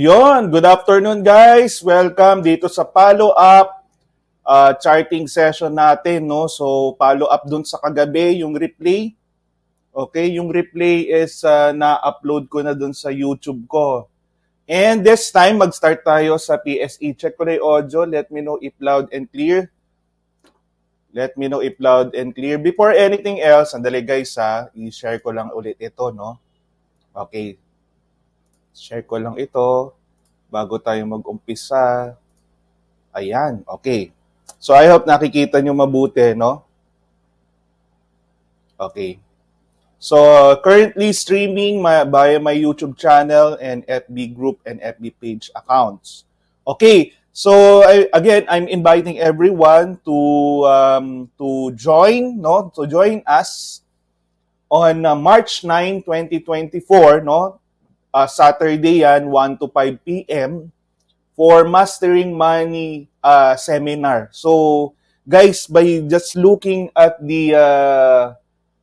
Yon, good afternoon guys. Welcome dito sa follow-up uh, charting session natin, no? So, follow-up dun sa kagabi, yung replay. Okay, yung replay is uh, na-upload ko na dun sa YouTube ko. And this time, mag-start tayo sa PSE. Check ko na yung audio. Let me know if loud and clear. Let me know if loud and clear. Before anything else, andali guys ha, i-share ko lang ulit ito, no? Okay, Share ko lang ito bago tayo mag-umpisa. Ayan, okay. So I hope nakikita nyo mabuti, no? Okay. So currently streaming my, by my YouTube channel and FB group and FB page accounts. Okay, so I, again, I'm inviting everyone to um, to join, no? To join us on uh, March 9, 2024, no? Uh, Saturday yan, 1 to 5 p.m. for Mastering Money uh, Seminar. So, guys, by just looking at the uh,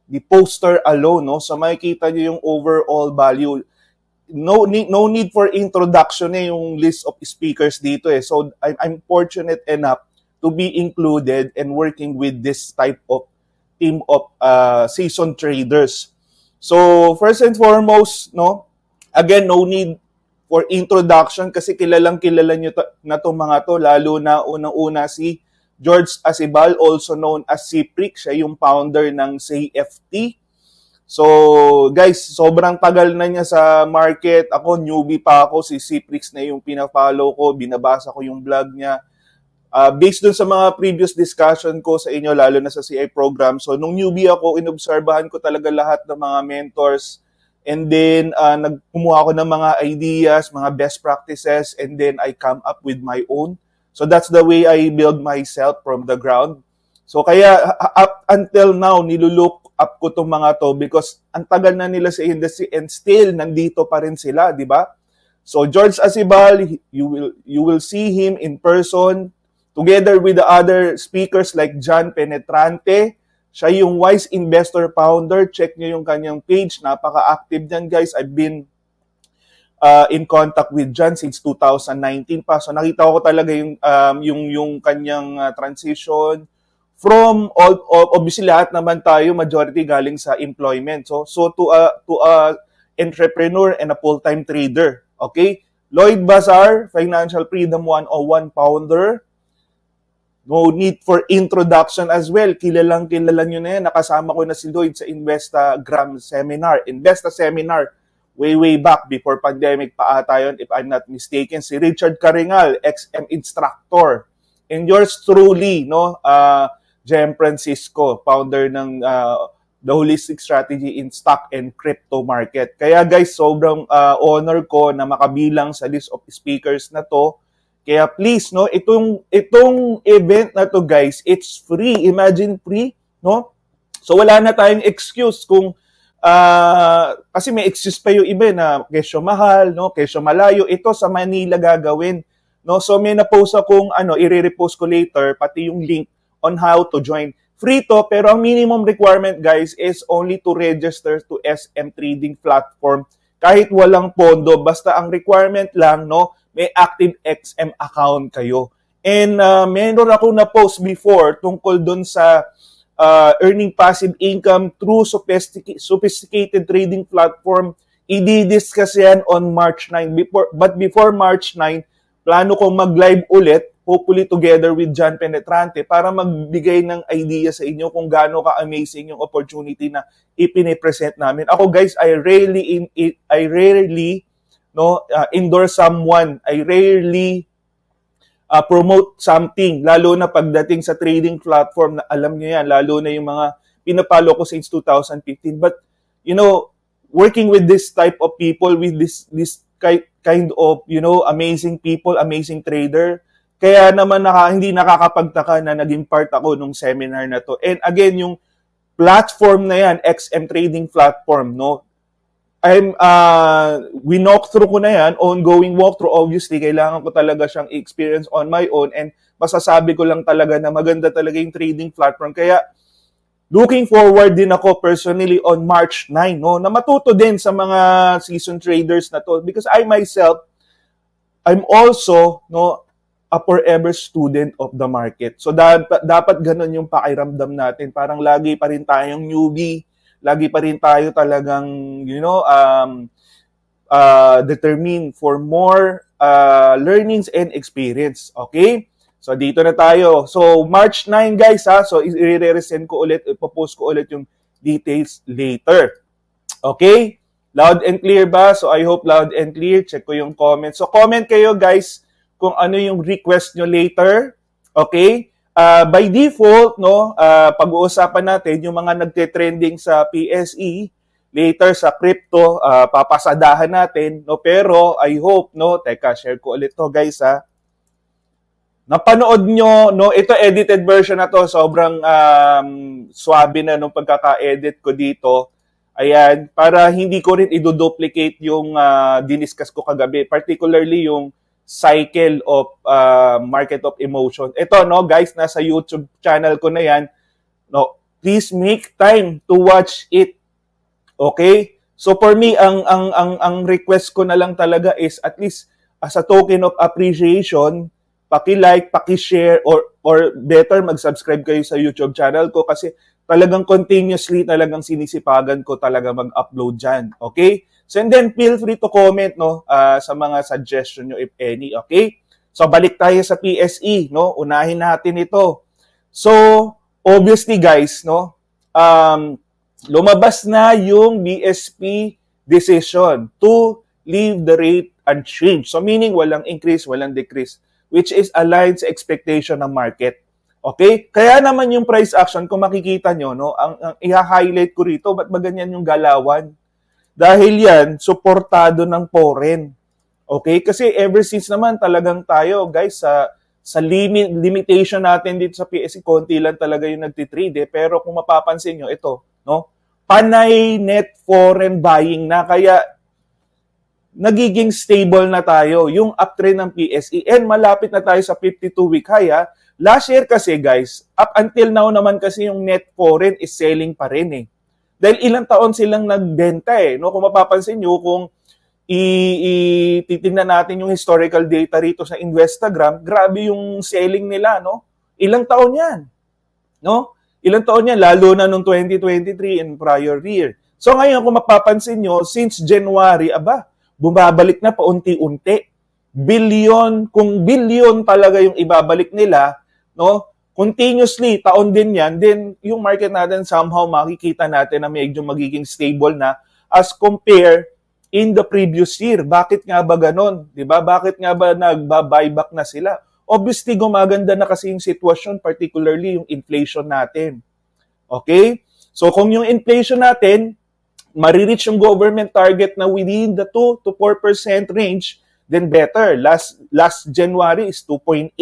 the poster alone, no, so makikita nyo yung overall value. No need, no need for introduction eh, yung list of speakers dito eh. So, I'm, I'm fortunate enough to be included and working with this type of team of uh, seasoned traders. So, first and foremost, no, Again, no need for introduction kasi kilalang kilala nyo to, na itong mga to, lalo na unang-una si George Asibal, also known as si Siya yung founder ng CFT. So, guys, sobrang tagal na niya sa market. Ako, newbie pa ako. Si Ciprix na yung pinafollow ko. Binabasa ko yung blog niya. Uh, based dun sa mga previous discussion ko sa inyo, lalo na sa CI program. So, nung newbie ako, inobserbahan ko talaga lahat ng mga mentors, And then, uh, nagkumuha ako ng mga ideas, mga best practices, and then I come up with my own. So that's the way I build myself from the ground. So kaya up until now, nilulook up ko tong mga to because ang tagal na nila sa industry and still nandito pa rin sila, di ba? So George Asibal, you will you will see him in person together with the other speakers like John Penetrante, siya yung Wise Investor Founder. Check niyo yung kanyang page. Napaka-active niyan, guys. I've been uh, in contact with John since 2019 pa. So nakita ko talaga yung um, yung yung kanyang uh, transition from all obviously lahat naman tayo majority galing sa employment. So so to a to a entrepreneur and a full-time trader. Okay? Lloyd Bazar, Financial Freedom 101 founder. No need for introduction as well. Kilalang kilala nyo na yan. Nakasama ko na si Lloyd sa Investagram Seminar. Investa Seminar, way, way back, before pandemic pa ata yun, if I'm not mistaken. Si Richard Caringal, XM Instructor. And yours truly, no? Uh, Jem Francisco, founder ng uh, The Holistic Strategy in Stock and Crypto Market. Kaya guys, sobrang uh, honor ko na makabilang sa list of speakers na to kaya please no, itong itong event na to guys, it's free. Imagine free, no? So wala na tayong excuse kung uh, kasi may excuse pa yung iba eh, na kesyo mahal, no? Kesyo malayo. Ito sa Manila gagawin, no? So may na-post ako kung ano, i-repost ko later pati yung link on how to join. Free to, pero ang minimum requirement guys is only to register to SM Trading Platform kahit walang pondo, basta ang requirement lang, no, may active XM account kayo. And uh, meron ako na post before tungkol doon sa uh, earning passive income through sophistic- sophisticated trading platform. I-discuss yan on March 9. Before, but before March 9, plano kong mag-live ulit, hopefully together with John Penetrante, para magbigay ng idea sa inyo kung gaano ka-amazing yung opportunity na ipinipresent namin. Ako guys, I rarely, in, I rarely no uh, endorse someone i rarely uh, promote something lalo na pagdating sa trading platform na alam niyo yan lalo na yung mga pinapalo ko since 2015 but you know working with this type of people with this this kind of you know amazing people amazing trader kaya naman naka, hindi nakakapagtaka na naging part ako nung seminar na to. And again, yung platform na yan, XM Trading Platform, no? I'm, uh, we walkthrough ko na yan, ongoing walkthrough. Obviously, kailangan ko talaga siyang experience on my own and masasabi ko lang talaga na maganda talaga yung trading platform. Kaya, looking forward din ako personally on March 9, no, na matuto din sa mga season traders na to. Because I myself, I'm also, no, a forever student of the market. So dapat dapat ganun yung pakiramdam natin. Parang lagi pa rin tayong newbie, lagi pa rin tayo talagang, you know, um, uh, determined for more uh, learnings and experience. Okay? So, dito na tayo. So, March 9, guys, ha? So, i-resend re ko ulit, ipo-post ko ulit yung details later. Okay? Loud and clear ba? So, I hope loud and clear. Check ko yung comment. So, comment kayo, guys, kung ano yung request nyo later. Okay? uh, by default, no, uh, pag-uusapan natin yung mga nagte-trending sa PSE, later sa crypto, uh, papasadahan natin, no, pero I hope, no, teka, share ko ulit to guys, ha. Napanood nyo, no, ito edited version na to, sobrang um, swabe na nung pagkaka-edit ko dito. Ayan, para hindi ko rin iduduplicate yung uh, diniscuss ko kagabi, particularly yung cycle of uh, market of emotion. Ito no guys, nasa YouTube channel ko na 'yan. No, please make time to watch it. Okay? So for me ang ang ang ang request ko na lang talaga is at least as a token of appreciation, paki-like, paki-share or or better mag-subscribe kayo sa YouTube channel ko kasi talagang continuously talagang sinisipagan ko talaga mag-upload diyan. Okay? So and then feel free to comment no uh, sa mga suggestion nyo if any, okay? So balik tayo sa PSE, no? Unahin natin ito. So obviously guys, no? Um, lumabas na yung BSP decision to leave the rate unchanged. So meaning walang increase, walang decrease which is aligned sa expectation ng market. Okay? Kaya naman yung price action, kung makikita nyo, no, ang, ang i-highlight ko rito, ba't ba ganyan yung galawan? Dahil yan, suportado ng foreign. Okay? Kasi ever since naman talagang tayo, guys, sa sa limit, limitation natin dito sa PSE, konti lang talaga yung nagtitrade eh. Pero kung mapapansin nyo, ito, no? Panay net foreign buying na. Kaya nagiging stable na tayo yung uptrend ng PSE and malapit na tayo sa 52-week high. Ha? Last year kasi guys, up until now naman kasi yung net foreign is selling pa rin eh. Dahil ilang taon silang nagbenta eh. No? Kung mapapansin nyo, kung i, i natin yung historical data rito sa Instagram, grabe yung selling nila, no? Ilang taon yan, no? Ilang taon yan, lalo na noong 2023 and prior year. So ngayon, kung mapapansin nyo, since January, aba, bumabalik na paunti-unti. Billion, kung billion talaga yung ibabalik nila, no? continuously, taon din yan, then yung market natin somehow makikita natin na medyo magiging stable na as compare in the previous year. Bakit nga ba ganon? ba? Diba? Bakit nga ba nagba-buyback na sila? Obviously, gumaganda na kasi yung sitwasyon, particularly yung inflation natin. Okay? So kung yung inflation natin, marireach yung government target na within the 2 to 4% range, then better. Last last January is 2.8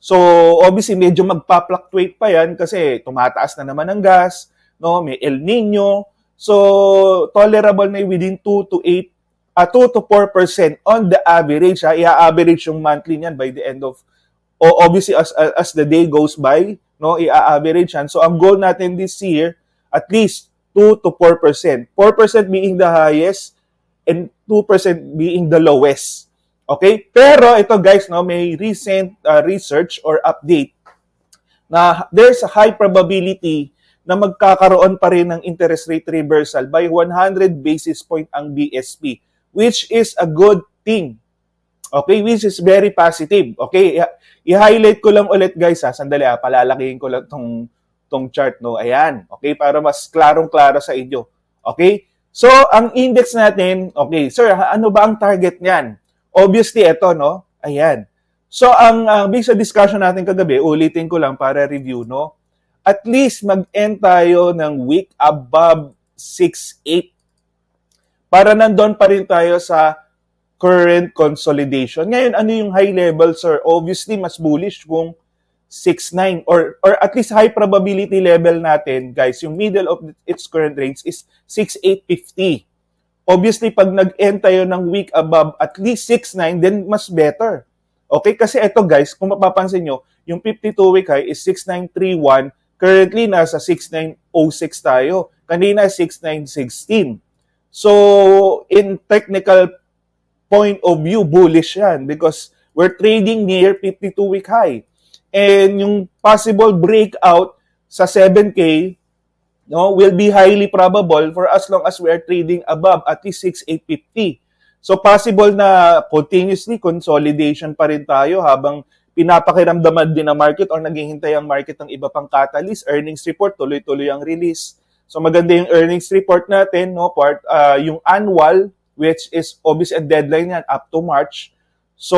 So, obviously, medyo magpa-fluctuate pa yan kasi tumataas na naman ang gas, no? may El Nino. So, tolerable na within 2 to 8 uh, 2 to 4% on the average. I-average yung monthly niyan by the end of, o oh, obviously as, as the day goes by, no, i-average yan. So, ang goal natin this year, at least 2 to 4%. 4% being the highest and 2% being the lowest. Okay? Pero ito guys, no, may recent uh, research or update na there's a high probability na magkakaroon pa rin ng interest rate reversal by 100 basis point ang BSP, which is a good thing. Okay, which is very positive. Okay, i-highlight ko lang ulit guys ha, sandali ha, palalakihin ko lang tong, tong chart no. Ayan, okay, para mas klarong-klaro sa inyo. Okay, so ang index natin, okay, sir, ano ba ang target niyan? Obviously, ito, no? Ayan. So, ang uh, based sa discussion natin kagabi, ulitin ko lang para review, no? At least mag-end tayo ng week above 6.8 para nandun pa rin tayo sa current consolidation. Ngayon, ano yung high level, sir? Obviously, mas bullish kung 6.9 or, or at least high probability level natin, guys, yung middle of its current range is 6.850. Obviously, pag nag-end tayo ng week above at least 6.9, then mas better. Okay? Kasi ito guys, kung mapapansin nyo, yung 52-week high is 6.931. Currently, nasa 6.906 tayo. Kanina, 6.916. So, in technical point of view, bullish yan because we're trading near 52-week high. And yung possible breakout sa 7K, no, will be highly probable for as long as we are trading above at least 6,850. So possible na continuously consolidation pa rin tayo habang pinapakiramdaman din ang market or naghihintay ang market ng iba pang catalyst, earnings report, tuloy-tuloy ang release. So maganda yung earnings report natin, no, part, uh, yung annual, which is obvious and deadline yan up to March. So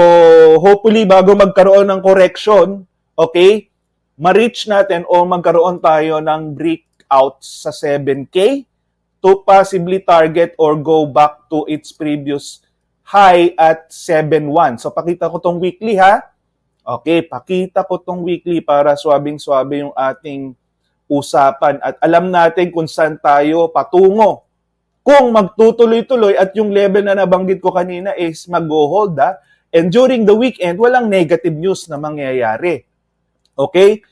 hopefully bago magkaroon ng correction, okay, ma-reach natin o magkaroon tayo ng break out sa 7K to possibly target or go back to its previous high at 7.1. So pakita ko tong weekly ha. Okay, pakita ko tong weekly para swabing-swabe yung ating usapan at alam natin kung saan tayo patungo. Kung magtutuloy-tuloy at yung level na nabanggit ko kanina is mag-hold ha. And during the weekend, walang negative news na mangyayari. Okay?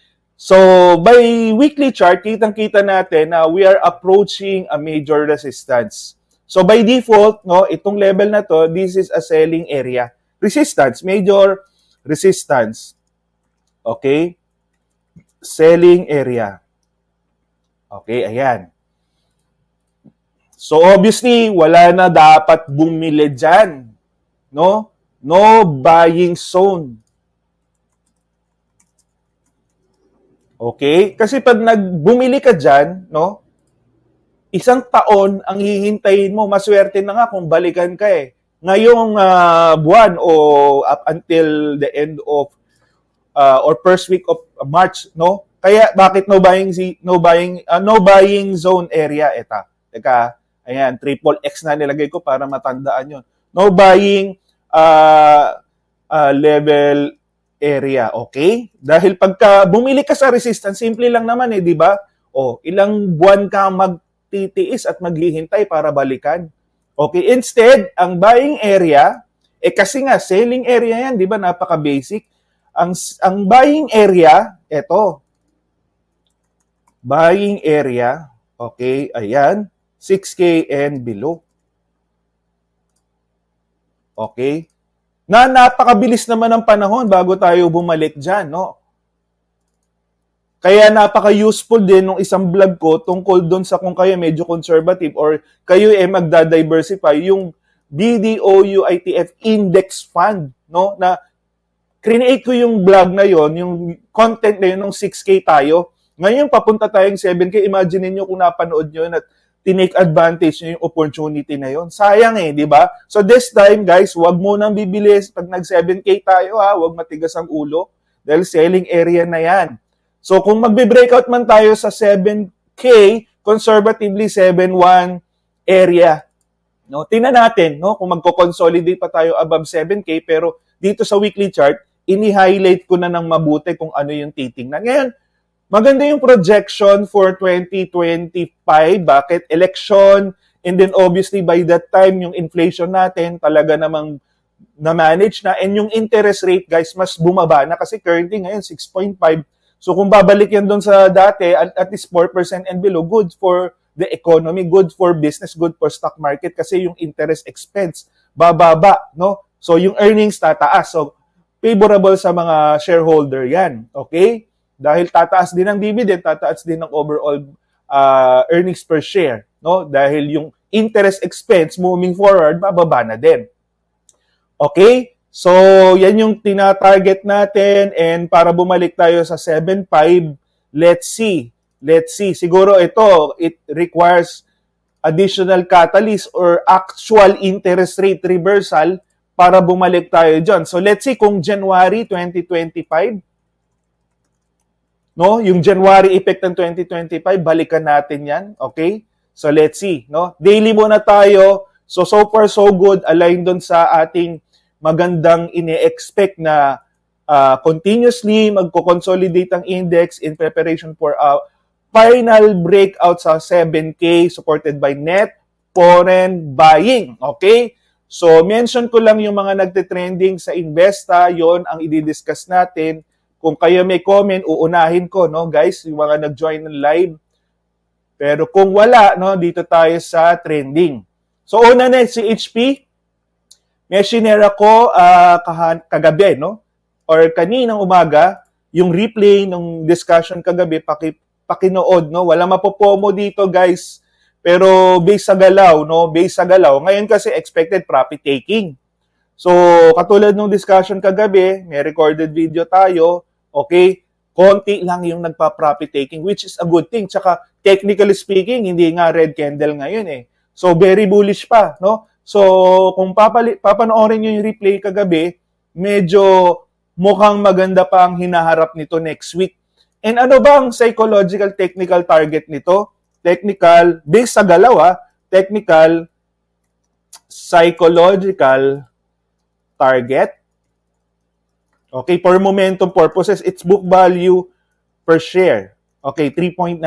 So, by weekly chart, kitang-kita natin na we are approaching a major resistance. So, by default, no, itong level na to, this is a selling area. Resistance, major resistance. Okay? Selling area. Okay, ayan. So, obviously, wala na dapat bumili dyan. No? No buying zone. Okay? Kasi pag nagbumili ka dyan, no, isang taon ang hihintayin mo. Maswerte na nga kung balikan ka eh. Ngayong uh, buwan o up until the end of uh, or first week of March, no? Kaya bakit no buying no buying uh, no buying zone area eta? Teka, ayan, triple X na nilagay ko para matandaan 'yon. No buying uh, uh, level area, okay? Dahil pagka bumili ka sa resistance, simple lang naman eh, di ba? O, oh, ilang buwan ka magtitiis at maghihintay para balikan. Okay, instead, ang buying area, eh kasi nga, selling area yan, di ba? Napaka-basic. Ang, ang buying area, eto. Buying area, okay, ayan, 6K and below. Okay? na napakabilis naman ng panahon bago tayo bumalik dyan, no? Kaya napaka-useful din ng isang vlog ko tungkol doon sa kung kayo medyo conservative or kayo ay eh magda-diversify yung BDOUITF Index Fund, no? Na create ko yung vlog na yon, yung content na yun nung 6K tayo. Ngayon papunta tayong 7K. Imagine niyo kung napanood niyo at tinake advantage niya yung opportunity na yon. Sayang eh, di ba? So this time guys, wag mo nang bibilis pag nag 7k tayo ha, wag matigas ang ulo dahil selling area na yan. So kung magbe-breakout man tayo sa 7k, conservatively 71 area. No, tingnan natin no kung magko-consolidate pa tayo above 7k pero dito sa weekly chart, ini-highlight ko na ng mabuti kung ano yung titingnan. Ngayon, Maganda yung projection for 2025. Bakit? Election. And then obviously by that time, yung inflation natin talaga namang na-manage na. And yung interest rate, guys, mas bumaba na kasi currently ngayon 6.5. So kung babalik yan doon sa dati, at, at least 4% and below, good for the economy, good for business, good for stock market kasi yung interest expense bababa, no? So yung earnings tataas. So favorable sa mga shareholder 'yan, okay? dahil tataas din ang dividend, tataas din ang overall uh, earnings per share, no? Dahil yung interest expense moving forward bababa na din. Okay? So, yan yung tina-target natin and para bumalik tayo sa 7.5, let's see. Let's see. Siguro ito, it requires additional catalyst or actual interest rate reversal para bumalik tayo dyan. So, let's see kung January 2025, no? Yung January effect ng 2025, balikan natin 'yan, okay? So let's see, no? Daily muna tayo. So so far so good, aligned doon sa ating magandang ine-expect na uh, continuously magko-consolidate ang index in preparation for a final breakout sa 7K supported by net foreign buying, okay? So mention ko lang yung mga nagte-trending sa Investa, yon ang i-discuss natin kung kayo may comment, uunahin ko, no, guys, yung mga nag-join ng live. Pero kung wala, no, dito tayo sa trending. So, una na si HP. May shinera ko uh, ah, kahan- kagabi, no? Or kaninang umaga, yung replay ng discussion kagabi, paki, pakinood, no? Wala mapopomo dito, guys. Pero based sa galaw, no? Based sa galaw. Ngayon kasi expected profit taking. So, katulad nung discussion kagabi, may recorded video tayo, Okay? Konti lang yung nagpa-profit taking which is a good thing. Tsaka technically speaking, hindi nga red candle ngayon eh. So very bullish pa, no? So kung papali- papanoorin niyo yung replay kagabi, medyo mukhang maganda pa ang hinaharap nito next week. And ano ba ang psychological technical target nito? Technical, based sa galaw ah, technical, psychological target. Okay, for momentum purposes, its book value per share. Okay, 3.19.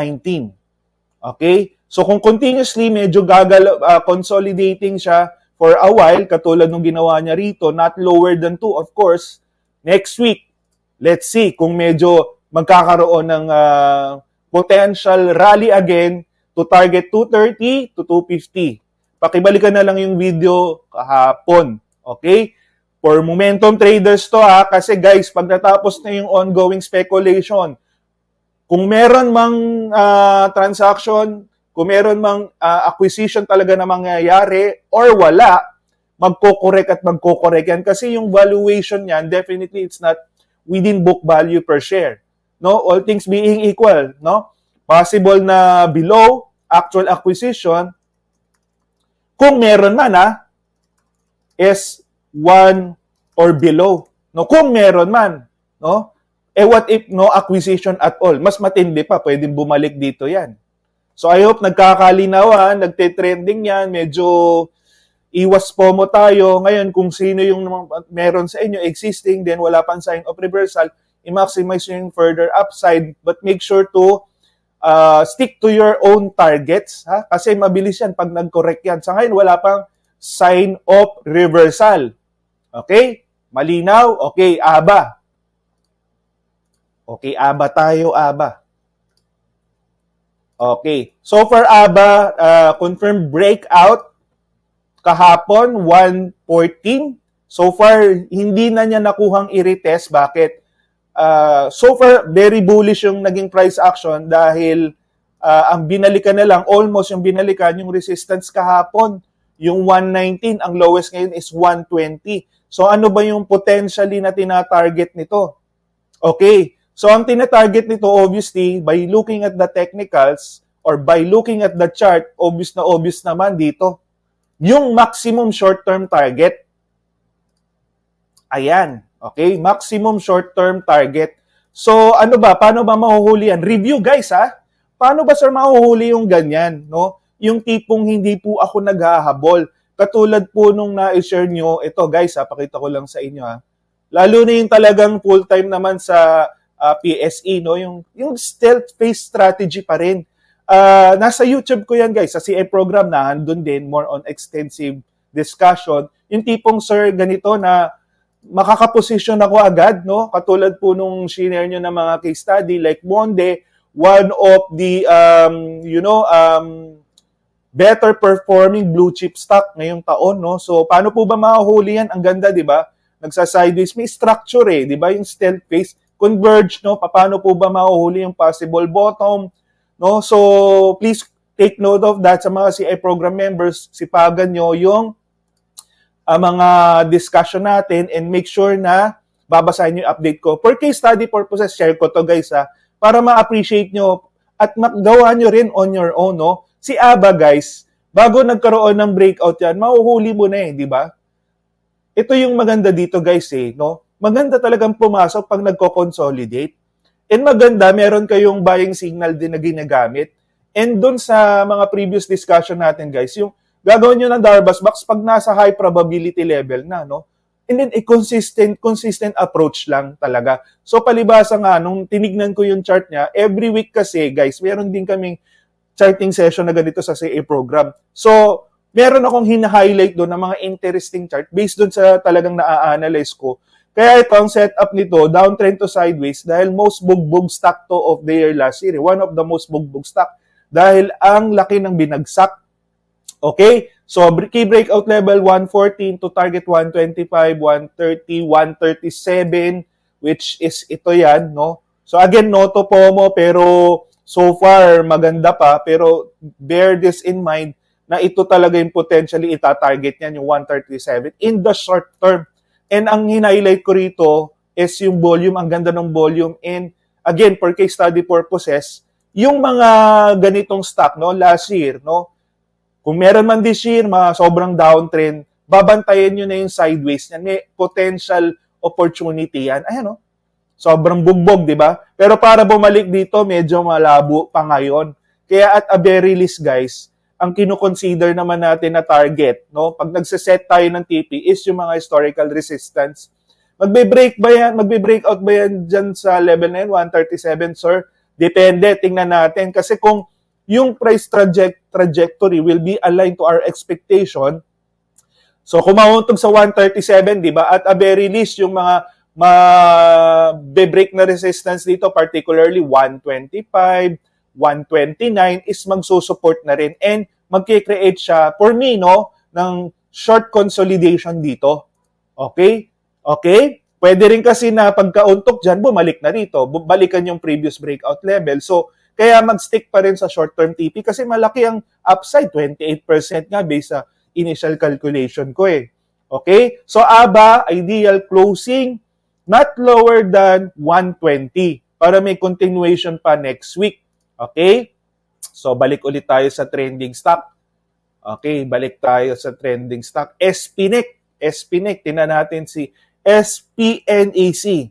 Okay? So kung continuously medyo gagal uh, ah, consolidating siya for a while katulad ng ginawa niya rito, not lower than 2 of course. Next week, let's see kung medyo magkakaroon ng uh, potential rally again to target 230 to 250. Pakibalikan na lang yung video kahapon. Okay? for momentum traders to ha, kasi guys, pag natapos na yung ongoing speculation, kung meron mang uh, transaction, kung meron mang uh, acquisition talaga na mangyayari or wala, magkokorek at magkokorek yan kasi yung valuation yan, definitely it's not within book value per share. No, all things being equal, no? Possible na below actual acquisition kung meron man ah is 1 or below. No, kung meron man, no? Eh what if no acquisition at all? Mas matindi pa, pwedeng bumalik dito 'yan. So I hope nagkakalinawan, nagte-trending 'yan, medyo iwas pomo tayo. Ngayon kung sino yung meron sa inyo existing, then wala pang sign of reversal, i-maximize yung further upside but make sure to uh, stick to your own targets ha kasi mabilis yan pag nag-correct yan. Sa ngayon wala pang sign of reversal. Okay? Malinaw? Okay, aba. Okay, aba tayo, aba. Okay. So far ABA, uh, confirm breakout kahapon 114. So far, hindi na niya nakuhang i-retest. Bakit? Uh, so far, very bullish yung naging price action dahil uh, ang binalikan na lang, almost yung binalikan, yung resistance kahapon. Yung 119, ang lowest ngayon is 120. So ano ba yung potentially na tinatarget nito? Okay, so ang tinatarget nito obviously by looking at the technicals or by looking at the chart, obvious na obvious naman dito. Yung maximum short-term target. Ayan, okay? Maximum short-term target. So ano ba, paano ba mahuhuli yan? Review guys ha? Paano ba sir mahuhuli yung ganyan, no? yung tipong hindi po ako naghahabol. Katulad po nung na-share nyo, ito guys ha, ah, pakita ko lang sa inyo ha. Ah. Lalo na yung talagang full-time naman sa uh, ah, PSE, no? yung, yung stealth phase strategy pa rin. Uh, nasa YouTube ko yan guys, sa CA program na doon din, more on extensive discussion. Yung tipong sir, ganito na makakaposisyon ako agad, no? Katulad po nung shinare nyo ng mga case study, like Monde, one of the, um, you know, um, better performing blue chip stock ngayong taon, no? So, paano po ba mahuhuli yan? Ang ganda, di ba? Nagsa-sideways. May structure, eh. Di ba? Yung stealth phase, converge, no? Paano po ba mahuhuli yung possible bottom, no? So, please take note of that sa mga CI program members. Sipagan nyo yung uh, mga discussion natin and make sure na babasahin nyo yung update ko. For case study purposes, share ko to guys ha, para ma-appreciate nyo at magawa nyo rin on your own, no? Si Aba guys, bago nagkaroon ng breakout yan, mahuhuli mo na eh, di ba? Ito yung maganda dito, guys, eh, no? Maganda talagang pumasok pag nagko-consolidate. And maganda, meron kayong buying signal din na ginagamit. And doon sa mga previous discussion natin, guys, yung gagawin nyo ng Darbas Box pag nasa high probability level na, no? And then, a consistent, consistent approach lang talaga. So, palibasa nga, nung tinignan ko yung chart niya, every week kasi, guys, meron din kaming charting session na ganito sa CA program. So, meron akong hina-highlight doon ng mga interesting chart based doon sa talagang na-analyze ko. Kaya ito ang setup nito, downtrend to sideways dahil most bugbog stock to of the year last year. One of the most bugbog stock dahil ang laki ng binagsak. Okay? So, key breakout level 114 to target 125, 130, 137 which is ito yan, no? So again, no to po mo pero so far maganda pa pero bear this in mind na ito talaga yung potentially ita-target niyan yung 137 in the short term. And ang hinighlight ko rito is yung volume, ang ganda ng volume and again for case study purposes, yung mga ganitong stock no last year no kung meron man this year mga sobrang downtrend, babantayan niyo na yung sideways niyan. May potential opportunity yan. Ayan no sobrang bugbog, di ba? Pero para bumalik dito, medyo malabo pa ngayon. Kaya at a very least, guys, ang kinoconsider naman natin na target, no? Pag nagsaset tayo ng TP is yung mga historical resistance. Magbe-break ba yan? Magbe-breakout ba yan dyan sa level na yan, 137, sir? Depende, tingnan natin. Kasi kung yung price traje- trajectory will be aligned to our expectation, so kumauntog sa 137, di ba? At a very least, yung mga ma-break na resistance dito, particularly 125, 129 is magsusupport na rin and magkikreate siya, for me, no, ng short consolidation dito. Okay? Okay? Pwede rin kasi na pagkauntok dyan, bumalik na rito. Balikan yung previous breakout level. So, kaya mag-stick pa rin sa short-term TP kasi malaki ang upside, 28% nga based sa initial calculation ko eh. Okay? So, ABA, ideal closing, not lower than 120 para may continuation pa next week. Okay? So, balik ulit tayo sa trending stock. Okay, balik tayo sa trending stock. SPNEC. SPNEC. Tinan natin si SPNAC. E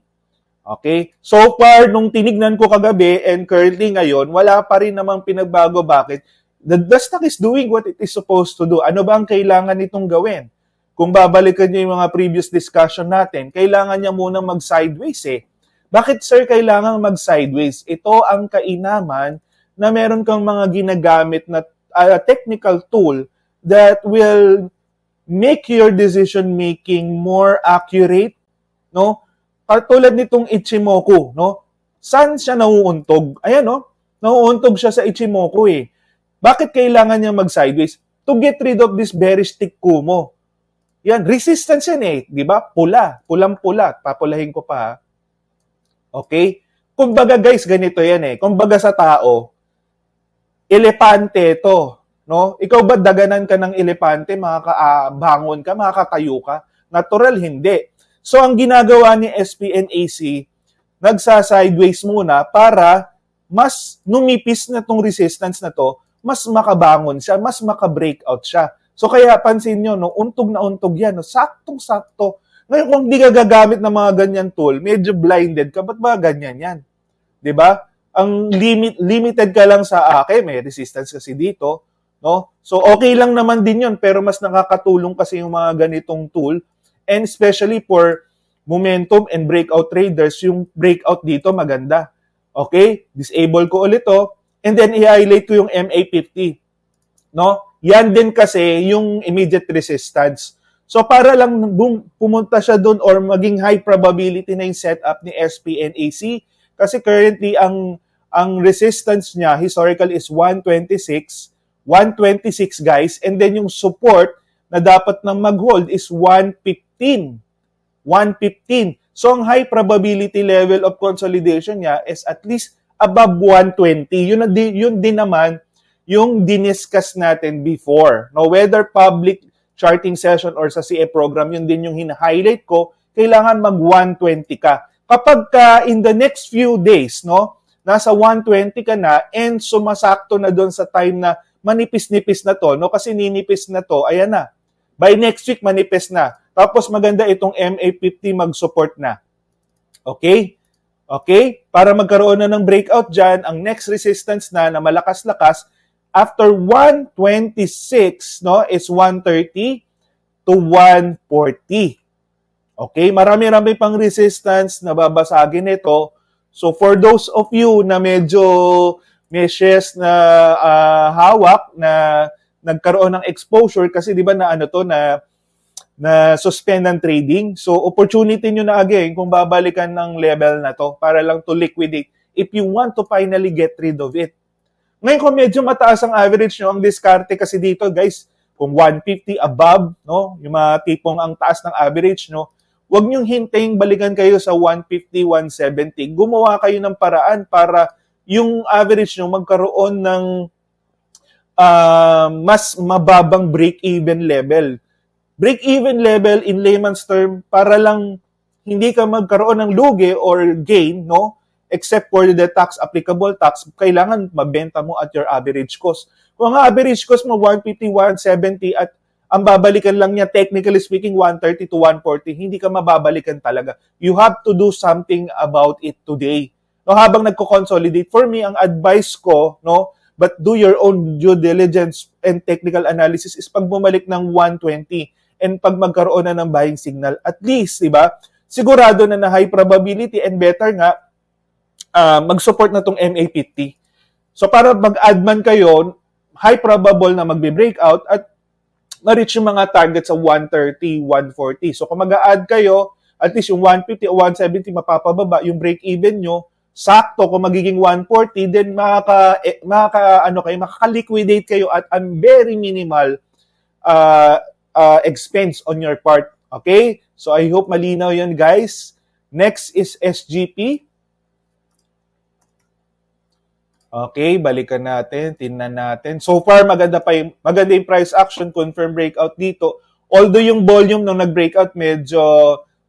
okay? So far, nung tinignan ko kagabi and currently ngayon, wala pa rin namang pinagbago. Bakit? The, the stock is doing what it is supposed to do. Ano ba ang kailangan nitong gawin? Kung babalikan niyo yung mga previous discussion natin, kailangan niya muna mag-sideways eh. Bakit sir kailangan mag-sideways? Ito ang kainaman na meron kang mga ginagamit na uh, technical tool that will make your decision making more accurate, no? Katulad nitong Ichimoku, no? Saan siya nauuntog? Ayan, no? Nauuntog siya sa Ichimoku eh. Bakit kailangan niya mag-sideways? To get rid of this very stick kumo. Yan, resistance yan eh, di ba? Pula, pulang-pula. Papulahin ko pa. Okay? Kumbaga guys, ganito yan eh. Kumbaga sa tao, elepante to. No? Ikaw ba daganan ka ng elepante, makakabangon ka, makakatayo ka? Natural, hindi. So ang ginagawa ni SPNAC, nagsa-sideways muna para mas numipis na tong resistance na to, mas makabangon siya, mas makabreakout siya. So kaya pansin nyo, no, untog na untog yan. No, saktong-sakto. Ngayon, kung hindi ka gagamit ng mga ganyan tool, medyo blinded ka. Ba't ba ganyan yan? ba? Diba? Ang limit, limited ka lang sa, ah, may resistance kasi dito. No? So okay lang naman din yun, pero mas nakakatulong kasi yung mga ganitong tool. And especially for momentum and breakout traders, yung breakout dito maganda. Okay? Disable ko ulit to. Oh. And then, i-highlight ko yung MA50. No? Yan din kasi yung immediate resistance. So para lang boom, pumunta siya doon or maging high probability na yung setup ni SPNAC kasi currently ang ang resistance niya historical is 126, 126 guys and then yung support na dapat nang mag-hold is 115. 115. So ang high probability level of consolidation niya is at least above 120. Yun, yun din naman yung diniscuss natin before. No, whether public charting session or sa CA program, yun din yung hina ko, kailangan mag-120 ka. Kapag ka in the next few days, no, nasa 120 ka na and sumasakto na doon sa time na manipis-nipis na to, no, kasi ninipis na to, ayan na. By next week, manipis na. Tapos maganda itong MA50 mag-support na. Okay? Okay? Para magkaroon na ng breakout dyan, ang next resistance na na malakas-lakas after 126, no, is 130 to 140. Okay, marami-rami pang resistance na babasagin ito. So for those of you na medyo meshes na uh, hawak na nagkaroon ng exposure kasi 'di ba na ano to na na suspend ng trading. So opportunity niyo na again kung babalikan ng level na to para lang to liquidate if you want to finally get rid of it. Ngayon kung medyo mataas ang average nyo, ang diskarte kasi dito guys, kung 150 above, no, yung mga tipong ang taas ng average nyo, huwag nyong hintayin balikan kayo sa 150, 170. Gumawa kayo ng paraan para yung average nyo magkaroon ng uh, mas mababang break-even level. Break-even level in layman's term para lang hindi ka magkaroon ng lugi or gain, no? except for the tax applicable tax, kailangan mabenta mo at your average cost. Kung ang average cost mo 150, 170 at ang babalikan lang niya technically speaking 130 to 140, hindi ka mababalikan talaga. You have to do something about it today. No habang nagko-consolidate for me ang advice ko, no, but do your own due diligence and technical analysis is pag bumalik ng 120 and pag magkaroon na ng buying signal at least, 'di ba? Sigurado na na high probability and better nga uh, mag-support na tong MAPT. So para mag-add man kayo, high probable na magbe-breakout at ma-reach yung mga target sa 130, 140. So kung mag-add kayo, at least yung 150 o 170 mapapababa yung break-even nyo, sakto kung magiging 140, then makaka, eh, makaka, ano kayo, makaka-liquidate kayo at a very minimal uh, uh, expense on your part. Okay? So I hope malinaw yan guys. Next is SGP. Okay, balikan natin, tingnan natin. So far, maganda pa yung, maganda yung price action, confirm breakout dito. Although yung volume nung nag-breakout medyo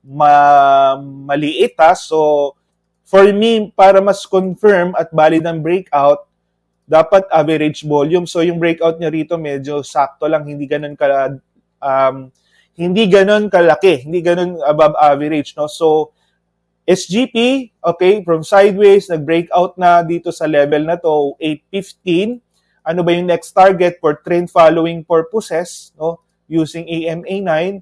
ma maliit ha. So, for me, para mas confirm at valid ang breakout, dapat average volume. So, yung breakout niya rito medyo sakto lang, hindi ganun ka, um, hindi ganun kalaki, hindi ganun above average, no? So, SGP, okay, from sideways, nag-breakout na dito sa level na to, 815. Ano ba yung next target for trend following purposes, no? Using AMA9.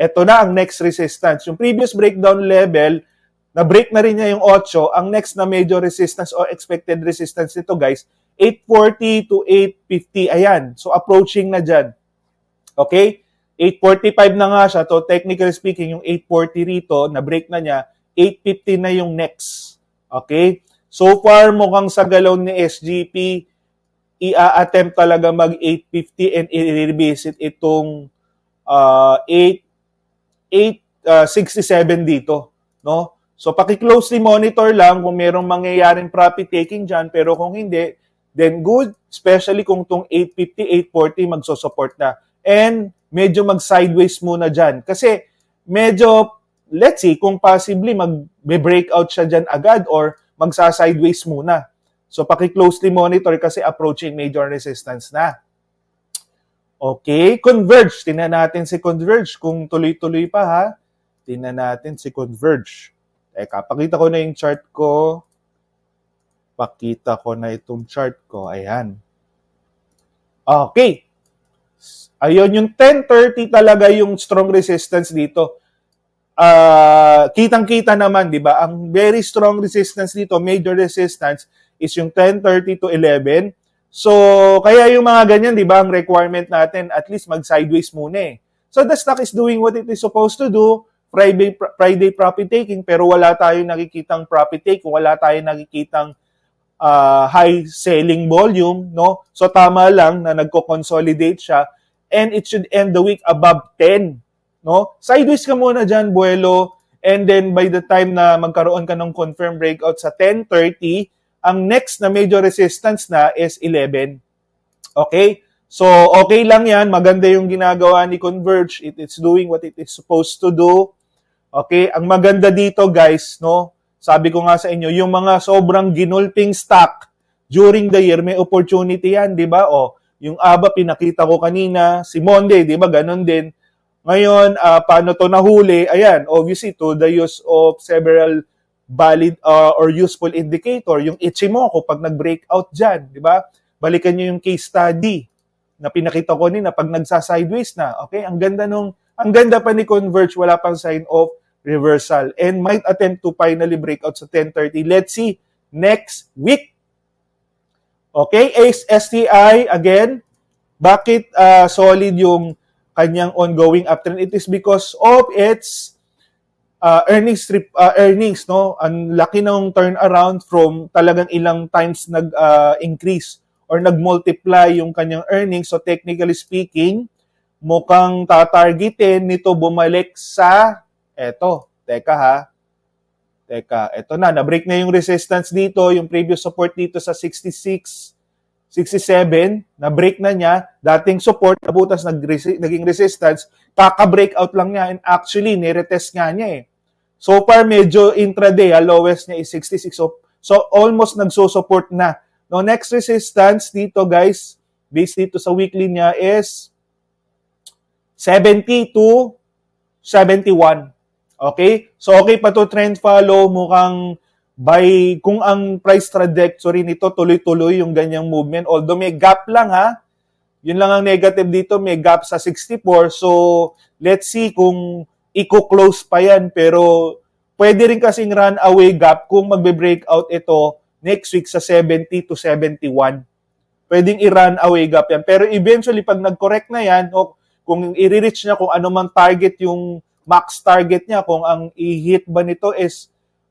Ito na ang next resistance. Yung previous breakdown level, na-break na rin niya yung 8. Ang next na major resistance or expected resistance nito, guys, 840 to 850. Ayan. So, approaching na dyan. Okay? 845 na nga siya. So, technically speaking, yung 840 rito, na-break na niya, 850 na yung next. Okay? So far, mukhang sa galaw ni SGP, ia-attempt talaga mag 850 and i-revisit itong uh, 8, 8, uh, 67 dito. No? So paki-closely monitor lang kung merong mangyayaring profit taking diyan pero kung hindi then good especially kung tong 850 840 magso-support na and medyo mag sideways muna diyan kasi medyo let's see kung possibly mag-breakout siya dyan agad or magsa-sideways muna. So, paki-closely monitor kasi approaching major resistance na. Okay, Converge. Tingnan natin si Converge kung tuloy-tuloy pa ha. Tingnan natin si Converge. Teka, pakita ko na yung chart ko. Pakita ko na itong chart ko. Ayan. Okay. Ayun, yung 10.30 talaga yung strong resistance dito uh, kitang-kita naman, di ba? Ang very strong resistance dito, major resistance, is yung 10.30 to 11. So, kaya yung mga ganyan, di ba, ang requirement natin, at least mag-sideways muna eh. So, the stock is doing what it is supposed to do, Friday, Friday profit taking, pero wala tayong nakikitang profit take, wala tayong nakikitang uh, high selling volume, no? So, tama lang na nagko-consolidate siya, and it should end the week above 10 no? Sideways ka muna diyan, Buelo, and then by the time na magkaroon ka ng confirmed breakout sa 10:30, ang next na major resistance na is 11. Okay? So, okay lang yan. Maganda yung ginagawa ni Converge. It, is doing what it is supposed to do. Okay? Ang maganda dito, guys, no? Sabi ko nga sa inyo, yung mga sobrang ginulping stock during the year, may opportunity yan, di ba? O, yung ABA, pinakita ko kanina. Si Monday, di ba? Ganon din. Ngayon, uh, paano to nahuli? Ayan, obviously, to the use of several valid uh, or useful indicator, yung Ichimoku pag nag-breakout dyan, di ba? Balikan nyo yung case study na pinakita ko nina pag nagsa-sideways na. Okay, ang ganda nung, ang ganda pa ni Converge, wala pang sign of reversal and might attempt to finally breakout sa 10.30. Let's see next week. Okay, ACE STI again, bakit uh, solid yung kanyang ongoing uptrend, it is because of its uh, earnings trip uh, earnings no ang laki ng turnaround from talagang ilang times nag uh, increase or nagmultiply yung kanyang earnings so technically speaking mukhang tatargetin nito bumalik sa eto teka ha teka eto na na break na yung resistance dito yung previous support dito sa 66 67, na-break na niya, dating support, nabutas nag-resi- naging resistance, kaka-breakout lang niya and actually, niretest nga niya eh. So far, medyo intraday, ha, ah. lowest niya is 66. So, so almost nagsusupport na. No, next resistance dito guys, based dito sa weekly niya is 72, 71. Okay? So okay pa to trend follow, mukhang by kung ang price trajectory nito tuloy-tuloy yung ganyang movement although may gap lang ha yun lang ang negative dito may gap sa 64 so let's see kung i-close pa yan pero pwede rin kasing run away gap kung magbe-breakout ito next week sa 70 to 71 pwedeng i-run away gap yan pero eventually pag nag-correct na yan o kung i-reach niya kung ano mang target yung max target niya kung ang i-hit ba nito is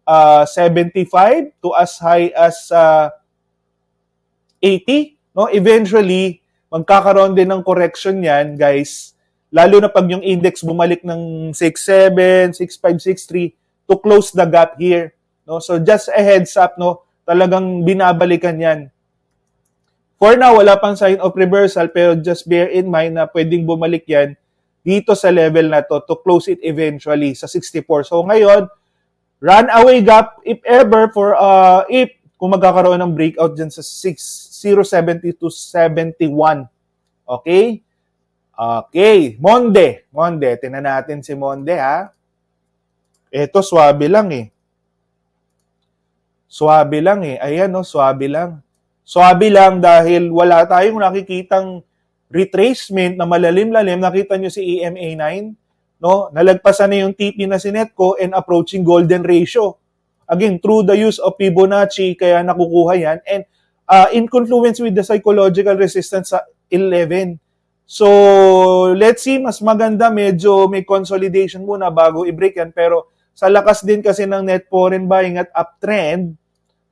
uh, 75 to as high as uh, 80. No? Eventually, magkakaroon din ng correction yan, guys. Lalo na pag yung index bumalik ng 6.7, 6.5, 6.3 to close the gap here. No? So just a heads up, no? talagang binabalikan yan. For now, wala pang sign of reversal pero just bear in mind na pwedeng bumalik yan dito sa level na to to close it eventually sa 64. So ngayon, runaway gap if ever for uh, if kung magkakaroon ng breakout dyan sa 6070 to 71. Okay? Okay. Monde. Monde. Tinan natin si Monde ha. Ito, swabe lang eh. Swabe lang eh. Ayan no, swabe lang. Swabe lang dahil wala tayong nakikitang retracement na malalim-lalim. Nakita nyo si EMA 9? no? Nalagpasan na yung TP na sinetco and approaching golden ratio. Again, through the use of Fibonacci, kaya nakukuha yan. And uh, in confluence with the psychological resistance sa 11. So, let's see, mas maganda, medyo may consolidation muna bago i-break yan. Pero sa lakas din kasi ng net foreign buying at uptrend,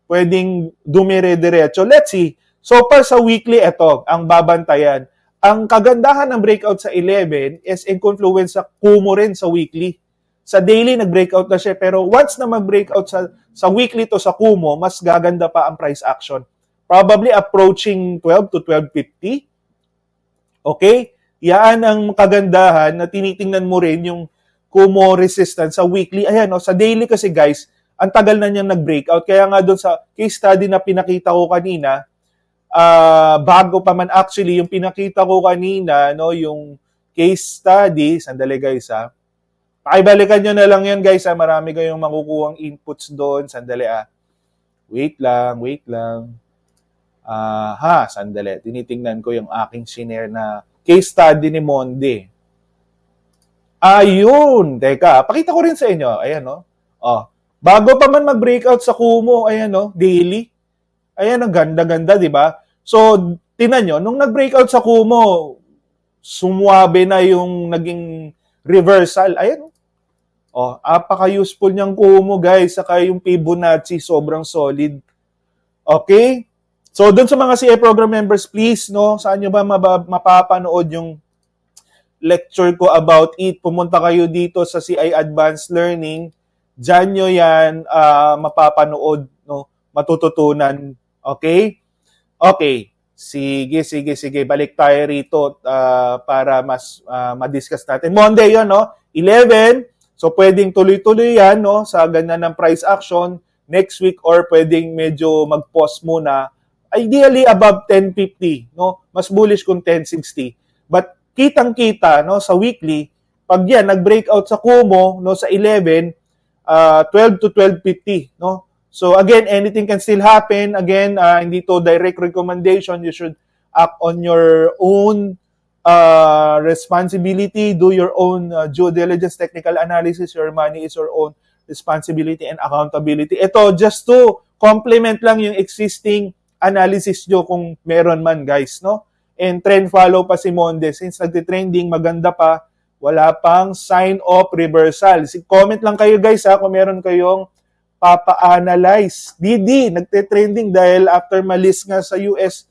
pwedeng dumire-diretso. Let's see. So far sa weekly, ito, ang babantayan. Ang kagandahan ng breakout sa 11 is in confluence sa kumo rin sa weekly. Sa daily, nag-breakout na siya. Pero once na mag-breakout sa, sa weekly to sa kumo, mas gaganda pa ang price action. Probably approaching 12 to 12.50. Okay? Yan ang kagandahan na tinitingnan mo rin yung kumo resistance sa weekly. Ayan, no? sa daily kasi guys, ang tagal na niyang nag-breakout. Kaya nga doon sa case study na pinakita ko kanina, uh, bago pa man actually yung pinakita ko kanina no yung case study sandali guys ha ah. Pakibalikan nyo na lang yan guys ha ah. marami kayong makukuhang inputs doon sandali ah wait lang wait lang uh, ha sandali tinitingnan ko yung aking shinare na case study ni Monde ayun teka pakita ko rin sa inyo ayan no oh bago pa man mag-breakout sa Kumo ayan no daily ayan ang ganda-ganda di ba So, tinan nyo, nung nag-breakout sa Kumo, sumuabe na yung naging reversal. Ayun. Oh, apaka-useful niyang Kumo, guys. Saka yung Fibonacci, sobrang solid. Okay? So, doon sa mga CA program members, please, no, saan nyo ba mapapanood yung lecture ko about it? Pumunta kayo dito sa CI Advanced Learning. Diyan nyo yan uh, mapapanood, no, matututunan. Okay? Okay, sige, sige, sige. Balik tayo rito uh, para mas uh, ma-discuss natin. Monday yon no? 11. So, pwedeng tuloy-tuloy yan, no? Sa ganyan ng price action next week or pwedeng medyo mag-pause muna. Ideally, above 10.50, no? Mas bullish kung 10.60. But kitang-kita, no? Sa weekly, pag yan, nag-breakout sa Kumo, no? Sa 11, uh, 12 to 12.50, no? So again, anything can still happen. Again, uh, hindi to direct recommendation. You should act on your own uh, responsibility, do your own uh, due diligence, technical analysis. Your money is your own responsibility and accountability. Ito, just to complement lang yung existing analysis nyo kung meron man, guys, no? And trend follow pa si Monde. Since nagtitrending, maganda pa. Wala pang sign-off reversal. Comment lang kayo, guys, ha, kung meron kayong nagpapa-analyze. DD, nagte-trending dahil after malis nga sa US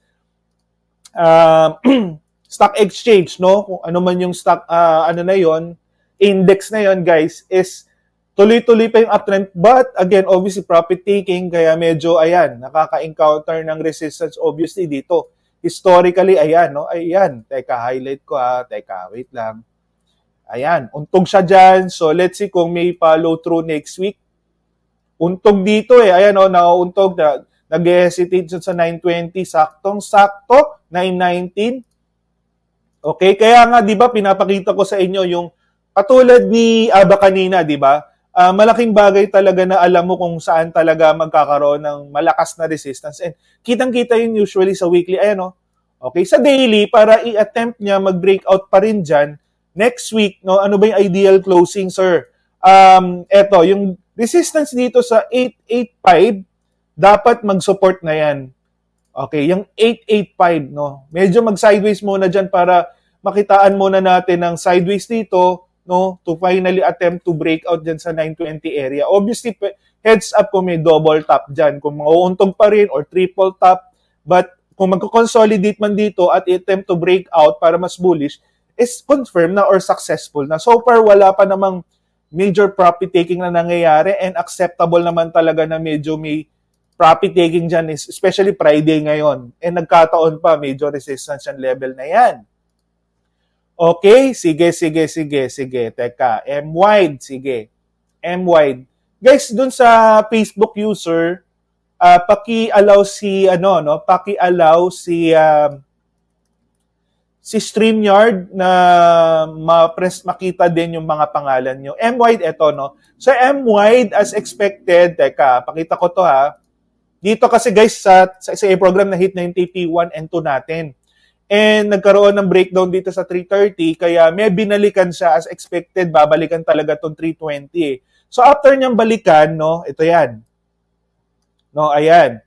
uh, um, stock exchange, no? Kung ano man yung stock, uh, ano na yon index na yon guys, is tuloy-tuloy pa yung uptrend. But again, obviously profit taking, kaya medyo, ayan, nakaka-encounter ng resistance obviously dito. Historically, ayan, no? Ayan, teka, highlight ko ha, ah, teka, wait lang. Ayan, untog siya dyan. So, let's see kung may follow through next week untog dito eh. Ayan o, oh, nauuntog. Na, Nag-hesitate sa 920. Saktong-sakto, 919. Okay, kaya nga 'di ba pinapakita ko sa inyo yung katulad ni Aba kanina, 'di ba? Uh, malaking bagay talaga na alam mo kung saan talaga magkakaroon ng malakas na resistance. And kitang-kita yun usually sa weekly, ayan oh. Okay, sa daily para i-attempt niya mag-breakout pa rin diyan next week, no? Ano ba yung ideal closing, sir? Um, eto, yung Resistance dito sa 885, dapat mag-support na yan. Okay, yung 885, no? Medyo mag-sideways muna diyan para makitaan muna natin ng sideways dito, no? To finally attempt to break out dyan sa 920 area. Obviously, heads up kung may double top diyan Kung mauuntog pa rin or triple top. But kung magko-consolidate man dito at attempt to break out para mas bullish, is confirmed na or successful na. So far, wala pa namang major profit taking na nangyayari and acceptable naman talaga na medyo may profit taking dyan, is, especially Friday ngayon. And eh, nagkataon pa, medyo resistance yung level na yan. Okay, sige, sige, sige, sige. Teka, M-wide, sige. M-wide. Guys, dun sa Facebook user, uh, paki-allow si, ano, no? Paki-allow si, uh, si StreamYard na ma-press, makita din yung mga pangalan nyo. M-Wide eto, no? Sa so, M-Wide, as expected, teka, pakita ko to ha. Dito kasi guys, sa, sa, sa program na hit 981 and 2 natin. And nagkaroon ng breakdown dito sa 330, kaya may binalikan siya as expected, babalikan talaga tong 320 eh. So after niyang balikan, no, ito yan. No, ayan.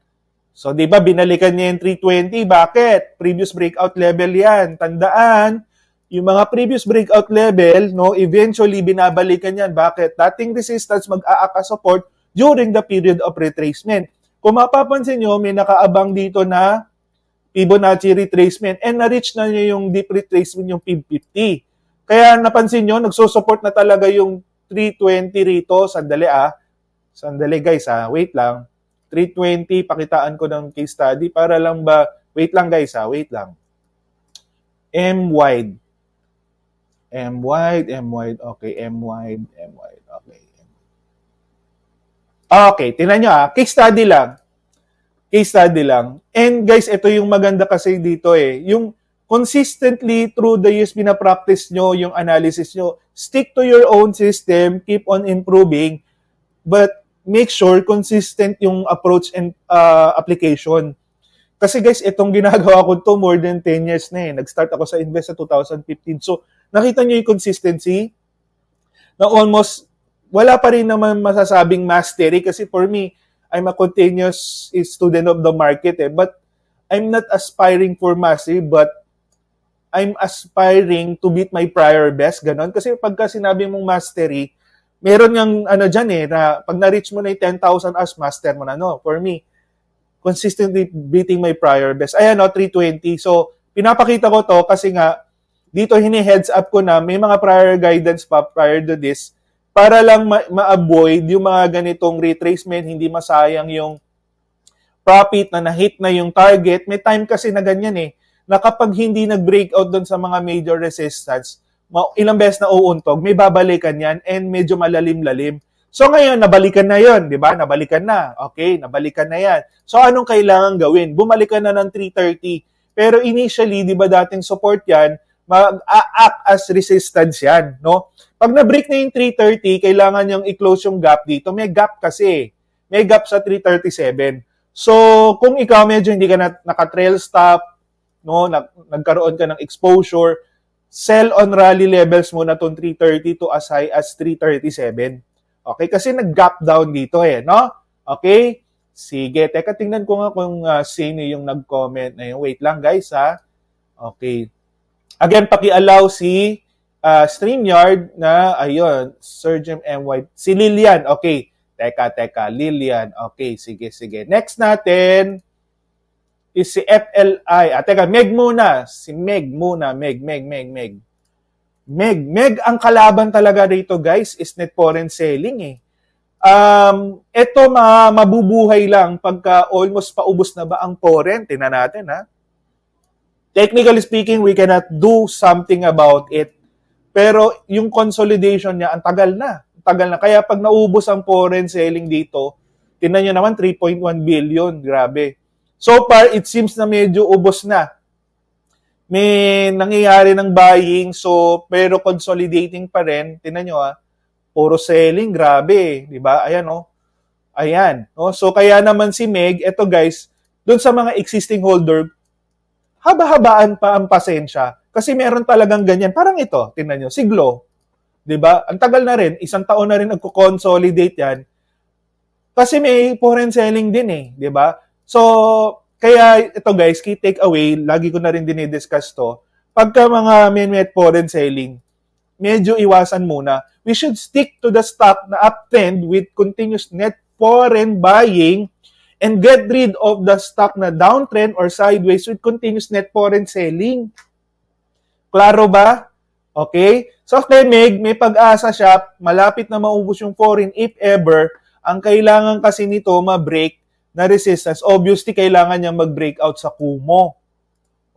So, di ba, binalikan niya yung 320. Bakit? Previous breakout level yan. Tandaan, yung mga previous breakout level, no, eventually, binabalikan yan. Bakit? Dating resistance mag-aaka support during the period of retracement. Kung mapapansin nyo, may nakaabang dito na Fibonacci retracement and na-reach na niya yung deep retracement, yung PIB 50. Kaya napansin nyo, nagsusupport na talaga yung 320 rito. Sandali ah. Sandali guys ah. Wait lang. 320, pakitaan ko ng case study para lang ba, wait lang guys ha, wait lang. M wide. M wide, M wide, okay, M wide, M wide, okay. Okay, tinan nyo ha, case study lang. Case study lang. And guys, ito yung maganda kasi dito eh. Yung consistently through the years pinapractice nyo yung analysis nyo. Stick to your own system, keep on improving. But make sure consistent yung approach and uh, application. Kasi guys, itong ginagawa ko to more than 10 years na eh. Nag-start ako sa invest sa 2015. So, nakita nyo yung consistency na almost wala pa rin naman masasabing mastery kasi for me, I'm a continuous student of the market eh. But I'm not aspiring for mastery but I'm aspiring to beat my prior best. Ganon. Kasi pagka sinabi mong mastery, meron ngang ano dyan eh, na pag na-reach mo na yung 10,000 as master mo na, no? For me, consistently beating my prior best. Ayan, no, 320. So, pinapakita ko to kasi nga, dito hini-heads up ko na may mga prior guidance pa prior to this para lang ma- ma-avoid yung mga ganitong retracement, hindi masayang yung profit na na-hit na yung target. May time kasi na ganyan eh, na kapag hindi nag-breakout doon sa mga major resistance, ilang beses na uuntog, may babalikan yan and medyo malalim-lalim. So ngayon, nabalikan na yon di ba? Nabalikan na. Okay, nabalikan na yan. So anong kailangan gawin? Bumalikan na ng 330. Pero initially, di ba dating support yan, mag-act as resistance yan, no? Pag na-break na yung 330, kailangan niyang i-close yung gap dito. May gap kasi. May gap sa 337. So, kung ikaw medyo hindi ka na, naka-trail stop, no, nag, nagkaroon ka ng exposure, sell on rally levels muna tong 330 to as high as 337. Okay, kasi nag-gap down dito eh, no? Okay? Sige, teka tingnan ko nga kung uh, sino yung nag-comment na Wait lang guys ha. Okay. Again, paki-allow si uh, StreamYard na, ayun, Sergem MY, si Lilian. Okay, teka, teka, Lilian. Okay, sige, sige. Next natin, is si FLI. At ah, teka, Meg muna. Si Meg muna. Meg, Meg, Meg, Meg. Meg, Meg ang kalaban talaga dito guys is net foreign selling eh. Um, ito ma mabubuhay lang pagka almost paubos na ba ang foreign. Tingnan natin ha. Technically speaking, we cannot do something about it. Pero yung consolidation niya, ang tagal na. Ang tagal na. Kaya pag naubos ang foreign selling dito, tinan nyo naman, 3.1 billion. Grabe So far, it seems na medyo ubos na. May nangyayari ng buying, so pero consolidating pa rin. Tinan nyo ah, puro selling, grabe. Eh. Di ba? Ayan oh. Ayan. No? Oh. So kaya naman si Meg, eto guys, doon sa mga existing holder, haba-habaan pa ang pasensya. Kasi meron talagang ganyan. Parang ito, tinan nyo, si Glow. 'di ba? Ang tagal na rin, isang taon na rin nagko-consolidate 'yan. Kasi may foreign selling din eh, 'di ba? So, kaya ito guys, key takeaway, lagi ko na rin dinidiscuss to, pagka mga main met foreign selling, medyo iwasan muna. We should stick to the stock na uptrend with continuous net foreign buying and get rid of the stock na downtrend or sideways with continuous net foreign selling. Klaro ba? Okay? So, kay Meg, may pag-asa siya, malapit na maubos yung foreign if ever. Ang kailangan kasi nito ma-break na resistance, obviously kailangan niya mag-breakout sa Kumo.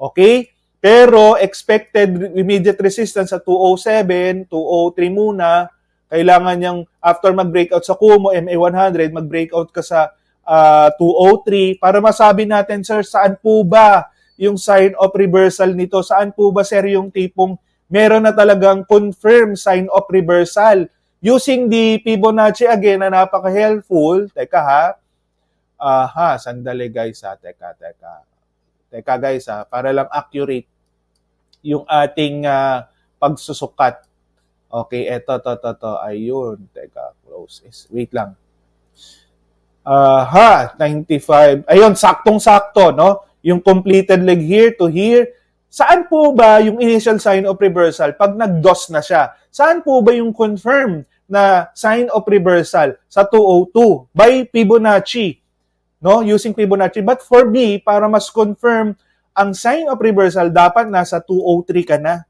Okay? Pero expected immediate resistance sa 207, 203 muna, kailangan niyang after mag-breakout sa Kumo, MA100, mag-breakout ka sa uh, ah, 203 para masabi natin, sir, saan po ba yung sign of reversal nito? Saan po ba, sir, yung tipong meron na talagang confirmed sign of reversal? Using the Fibonacci again na napaka-helpful, teka ha, aha, sandali guys ha, ah. teka, teka. Teka guys ha, ah. para lang accurate yung ating uh, pagsusukat. Okay, eto, to, to, to, ayun. Teka, close. Is, wait lang. Aha, 95. Ayun, saktong-sakto, no? Yung completed leg here to here. Saan po ba yung initial sign of reversal pag nag-DOS na siya? Saan po ba yung confirmed na sign of reversal sa 202 by Fibonacci? no, using Fibonacci. But for me, para mas confirm, ang sign of reversal dapat nasa 203 ka na.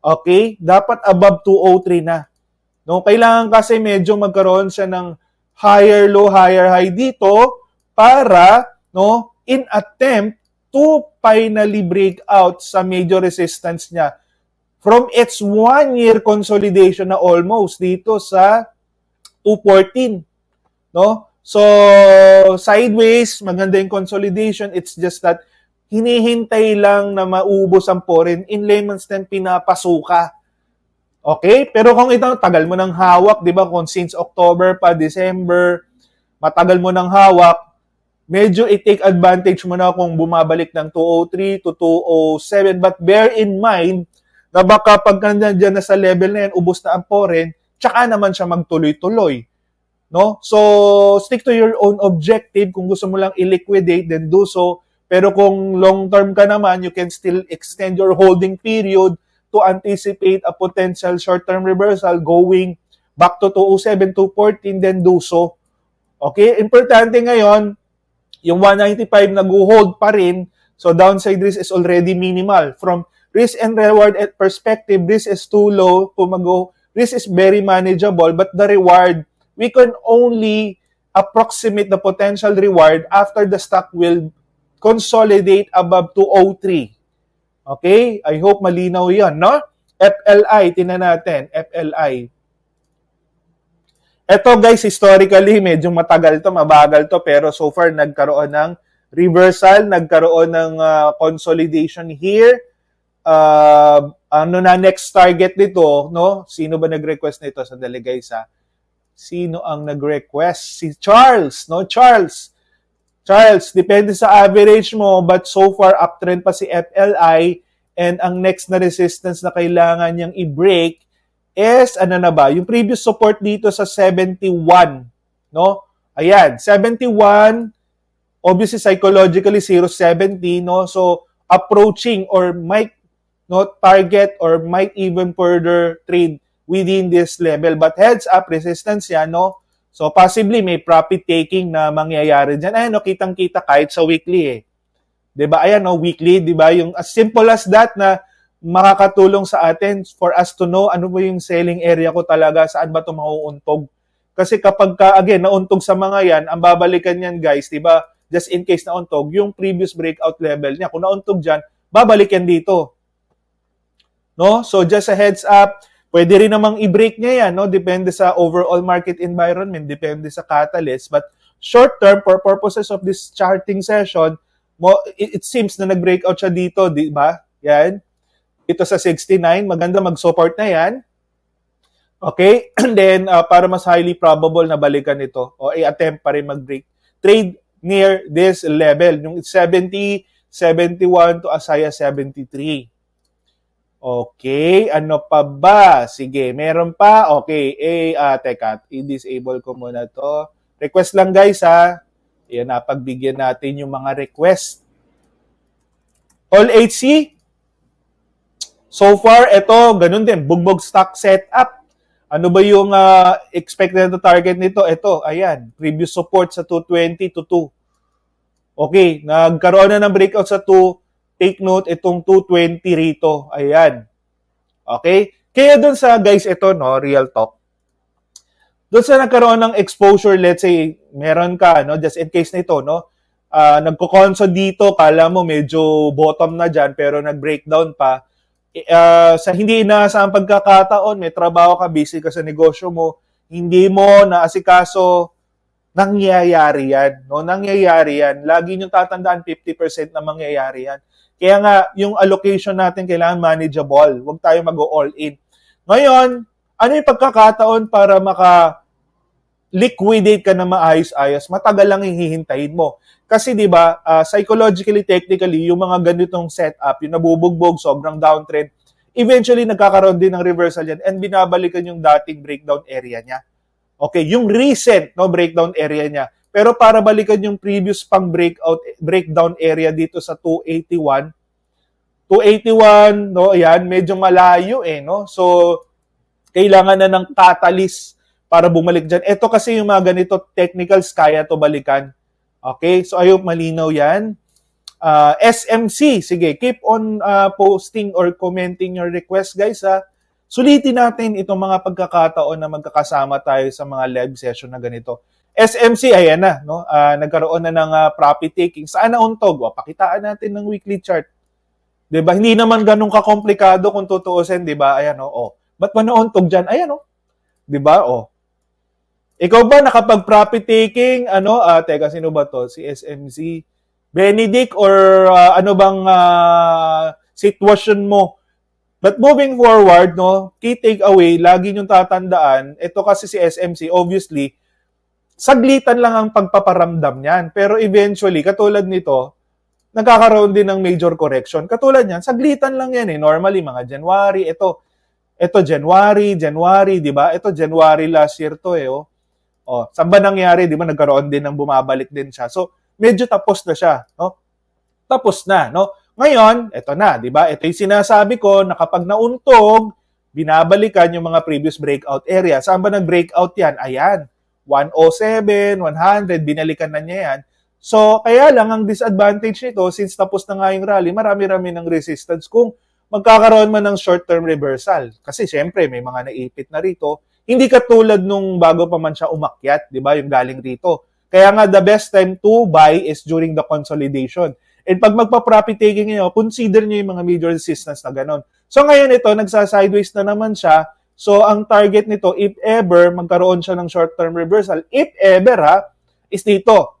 Okay? Dapat above 203 na. No, kailangan kasi medyo magkaroon siya ng higher low, higher high dito para no in attempt to finally break out sa major resistance niya from its one year consolidation na almost dito sa 214 no So, sideways, maganda yung consolidation. It's just that hinihintay lang na maubos ang foreign. In layman's term, pinapasuka. Okay? Pero kung ito, tagal mo ng hawak, di ba? Kung since October pa, December, matagal mo ng hawak, medyo i-take advantage mo na kung bumabalik ng 203 to 207. But bear in mind na baka pag nandiyan na sa level na yan, ubos na ang foreign, tsaka naman siya magtuloy-tuloy no? So, stick to your own objective. Kung gusto mo lang i-liquidate, then do so. Pero kung long-term ka naman, you can still extend your holding period to anticipate a potential short-term reversal going back to 207, 214, then do so. Okay? Importante ngayon, yung 195 nag-hold pa rin, so downside risk is already minimal. From risk and reward perspective, risk is too low, pumago, risk is very manageable, but the reward we can only approximate the potential reward after the stock will consolidate above 203. Okay? I hope malinaw yon, no? FLI, tinan natin, FLI. Ito guys, historically, medyo matagal to, mabagal to, pero so far nagkaroon ng reversal, nagkaroon ng uh, consolidation here. Uh, ano na next target nito, no? Sino ba nag-request nito? Sandali guys ha. Ah. Sino ang nag-request? Si Charles, no? Charles. Charles, depende sa average mo, but so far uptrend pa si FLI and ang next na resistance na kailangan niyang i-break is ano na ba? Yung previous support dito sa 71, no? Ayan, 71 obviously psychologically 070, no? So approaching or might not target or might even further trade within this level. But heads up, resistance yan, no? So possibly may profit taking na mangyayari diyan. Ayun, no, kitang-kita kahit sa weekly eh. 'Di ba? Ayan no, weekly, 'di ba? Yung as simple as that na makakatulong sa atin for us to know ano ba yung selling area ko talaga, saan ba 'to mauuntog. Kasi kapag ka, again, nauntog sa mga 'yan, ang babalikan niyan, guys, 'di ba? Just in case nauntog, yung previous breakout level niya, kung nauntog diyan, babalik yan dito. No? So just a heads up, Pwede rin namang i-break niya yan, no? Depende sa overall market environment, depende sa catalyst. But short term, for purposes of this charting session, mo, it, it seems na nag-breakout siya dito, di ba? Yan. Ito sa 69, maganda mag-support na yan. Okay? And then, uh, para mas highly probable na balikan ito, o i-attempt eh, pa rin mag-break. Trade near this level, yung 70, 71 to Asaya 73. Okay, ano pa ba? Sige, meron pa? Okay, eh, uh, teka, i-disable ko muna to. Request lang guys ha. Yan, napagbigyan natin yung mga request. All HC? So far, ito, ganun din, bugbog stock setup. Ano ba yung uh, expected na target nito? Ito, ayan, previous support sa 220 to 2. Okay, nagkaroon na ng breakout sa 2, Take note, itong 220 rito. Ayan. Okay? Kaya doon sa, guys, ito, no, real talk. Doon sa nagkaroon ng exposure, let's say, meron ka, no, just in case nito, no, uh, nagko-conso dito, kala mo medyo bottom na dyan, pero nag-breakdown pa. Uh, sa hindi na sa pagkakataon, may trabaho ka, busy ka sa negosyo mo, hindi mo naasikaso, nangyayari yan. No? Nangyayari yan. Lagi niyong tatandaan 50% na mangyayari yan. Kaya nga, yung allocation natin kailangan manageable. Huwag tayo mag-all in. Ngayon, ano yung pagkakataon para maka liquidate ka na maayos-ayos, matagal lang hihintayin mo. Kasi 'di ba, uh, psychologically technically, yung mga ganitong setup, yung nabubugbog, sobrang downtrend, eventually nagkakaroon din ng reversal yan and binabalikan yung dating breakdown area niya. Okay, yung recent no breakdown area niya. Pero para balikan yung previous pang breakout breakdown area dito sa 281, 281, no, ayan, medyo malayo eh, no? So kailangan na ng catalyst para bumalik diyan. Ito kasi yung mga ganito technicals kaya to balikan. Okay? So ayo malinaw 'yan. Uh, ah, SMC, sige, keep on uh, posting or commenting your request guys ha. Sulitin natin itong mga pagkakataon na magkakasama tayo sa mga live session na ganito. SMC, ayan na, no? Uh, nagkaroon na ng uh, ah, profit taking. Saan untog? O, oh, pakitaan natin ng weekly chart. 'Di ba? Hindi naman ganun kakomplikado kung tutuusin, 'di ba? Ayan oh. oh. Ba't ba nauntog diyan? Ayan oh. 'Di ba? Oh. Ikaw ba nakapag-profit taking? Ano? Uh, teka, sino ba to? Si SMC? Benedict or uh, ano bang uh, sitwasyon mo? But moving forward, no, key takeaway, lagi niyong tatandaan, ito kasi si SMC, obviously, saglitan lang ang pagpaparamdam niyan. Pero eventually, katulad nito, nagkakaroon din ng major correction. Katulad niyan, saglitan lang yan eh. Normally, mga January, ito, ito January, January, di ba? Ito January last year to eh. Oh. Oh, saan ba nangyari? Di ba nagkaroon din ng bumabalik din siya. So, medyo tapos na siya. No? Tapos na. No? Ngayon, ito na. Di ba? Ito yung sinasabi ko na kapag nauntog, binabalikan yung mga previous breakout area. Saan ba nag-breakout yan? Ayan. 107, 100, binalikan na niya yan. So, kaya lang ang disadvantage nito, since tapos na nga yung rally, marami-rami ng resistance kung magkakaroon man ng short-term reversal. Kasi syempre, may mga naipit na rito. Hindi katulad nung bago pa man siya umakyat, di ba, yung galing rito. Kaya nga, the best time to buy is during the consolidation. And pag magpa-profit taking nyo, consider nyo yung mga major resistance na ganun. So ngayon ito, nagsa-sideways na naman siya So ang target nito, if ever magkaroon siya ng short-term reversal, if ever ha, is dito.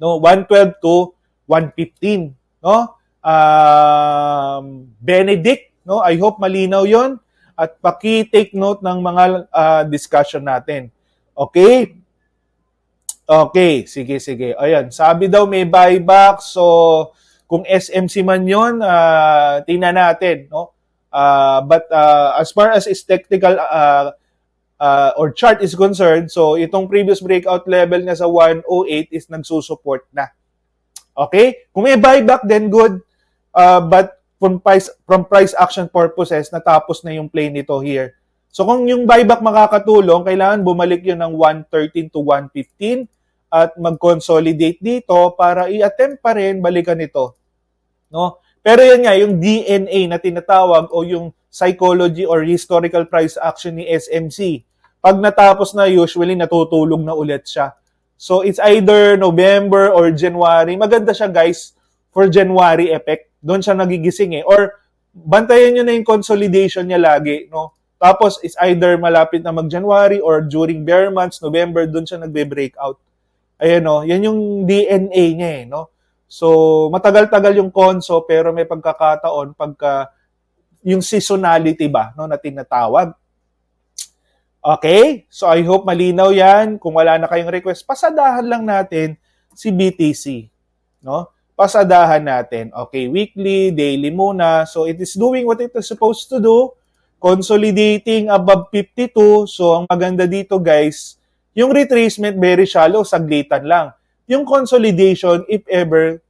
No, 112 to 115, no? Um, Benedict, no? I hope malinaw 'yon at paki-take note ng mga uh, discussion natin. Okay? Okay, sige sige. Ayun, sabi daw may buyback so kung SMC man 'yon, uh, ah, tingnan natin, no? Uh, but uh, as far as is technical uh, uh, or chart is concerned, so itong previous breakout level niya sa 108 is nagsusuport na. Okay? Kung may buyback, then good. Uh, but from price, from price action purposes, natapos na yung play nito here. So kung yung buyback makakatulong, kailangan bumalik yun ng 113 to 115 at mag-consolidate dito para i-attempt pa rin balikan ito. No? Pero yan nga, yung DNA na tinatawag o yung psychology or historical price action ni SMC, pag natapos na, usually natutulog na ulit siya. So it's either November or January. Maganda siya guys for January effect. Doon siya nagigising eh. Or bantayan nyo na yung consolidation niya lagi. No? Tapos it's either malapit na mag-January or during bear months, November, doon siya nagbe-breakout. Ayan no, yan yung DNA niya eh. No? So, matagal-tagal yung konso pero may pagkakataon pagka yung seasonality ba no, na tinatawag. Okay? So, I hope malinaw yan. Kung wala na kayong request, pasadahan lang natin si BTC. No? Pasadahan natin. Okay, weekly, daily muna. So, it is doing what it is supposed to do. Consolidating above 52. So, ang maganda dito guys, yung retracement very shallow, saglitan lang yung consolidation, if ever,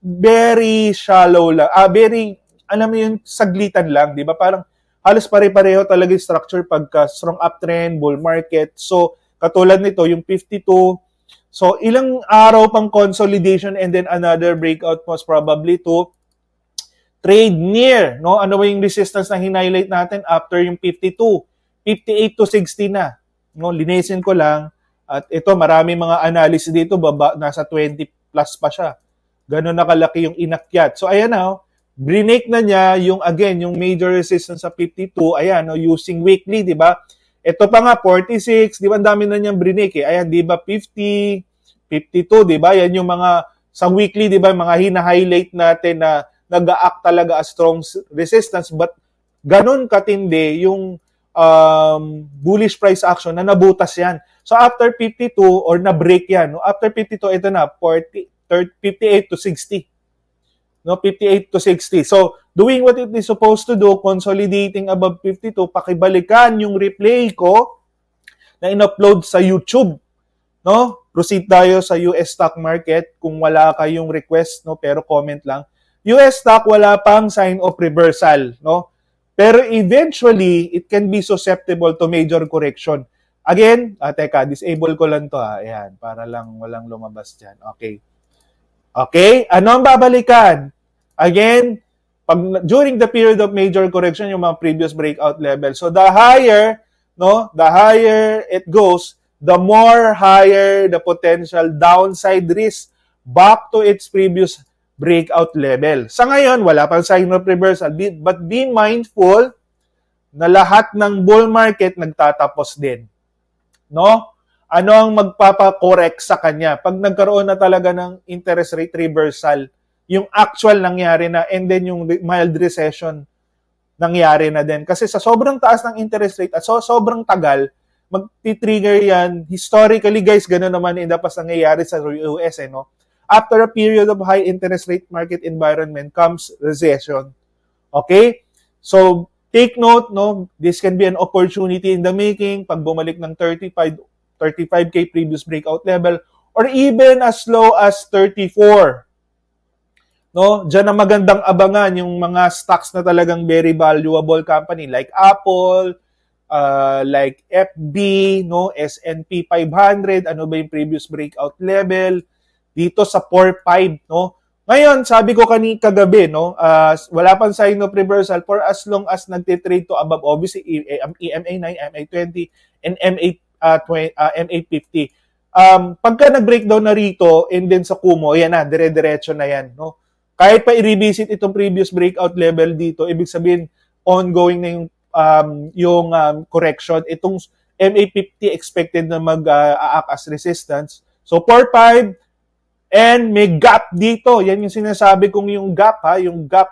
very shallow lang. Ah, very, alam mo yung saglitan lang, di ba? Parang halos pare-pareho talaga yung structure pagka strong uptrend, bull market. So, katulad nito, yung 52, So, ilang araw pang consolidation and then another breakout most probably to trade near. No? Ano ba yung resistance na hinighlight natin after yung 52? 58 to 60 na. No? linisin ko lang. At ito, marami mga analysis dito, baba, nasa 20 plus pa siya. Ganun na kalaki yung inakyat. So ayan na, oh, brinake na niya yung again, yung major resistance sa 52, ayan, oh, using weekly, di ba? Ito pa nga, 46, di ba? Ang dami na niyang brinake. Eh. Ayan, di ba? 50, 52, di ba? Yan yung mga, sa weekly, di ba? Mga hina-highlight natin na nag-act talaga as strong resistance. But ganun katindi yung um, bullish price action na nabutas yan. So after 52 or na-break yan, no? after 52, ito na, 40, 30, 58 to 60. No, 58 to 60. So, doing what it is supposed to do, consolidating above 52, pakibalikan yung replay ko na in-upload sa YouTube. No? Proceed tayo sa US stock market kung wala kayong request, no? pero comment lang. US stock wala pang sign of reversal. No? Pero eventually, it can be susceptible to major correction. Again, ah, teka, disable ko lang to ha. Ah. Ayan, para lang walang lumabas dyan. Okay. Okay? Ano ang babalikan? Again, pag, during the period of major correction, yung mga previous breakout level. So the higher, no, the higher it goes, the more higher the potential downside risk back to its previous breakout level. Sa ngayon, wala pang sign of reversal. But be mindful na lahat ng bull market nagtatapos din. No? Ano ang magpapakorek sa kanya? Pag nagkaroon na talaga ng interest rate reversal, yung actual nangyari na and then yung mild recession nangyari na din. Kasi sa sobrang taas ng interest rate at so, sobrang tagal, magti-trigger yan. Historically, guys, gano'n naman in the past nangyayari sa US, eh, no? after a period of high interest rate market environment comes recession. Okay? So, take note, no, this can be an opportunity in the making pag bumalik ng 35, 35K previous breakout level or even as low as 34. No, diyan ang magandang abangan yung mga stocks na talagang very valuable company like Apple, uh, like FB, no, S&P 500, ano ba yung previous breakout level, dito sa 4-5, no? Ngayon, sabi ko kani kagabi, no, uh, wala pang sign of reversal for as long as nagte-trade to above obviously EMA9, EMA20 eh, um, e and MA uh, 20, uh, MA50. Um, pagka nag-breakdown na rito and then sa Kumo, yan na, dire-diretso na yan, no. Kahit pa i-revisit itong previous breakout level dito, ibig sabihin ongoing na yung um, yung um, correction. Itong MA50 expected na mag-act ah, uh, as resistance. So 4-5, And may gap dito. Yan yung sinasabi kong yung gap ha, yung gap.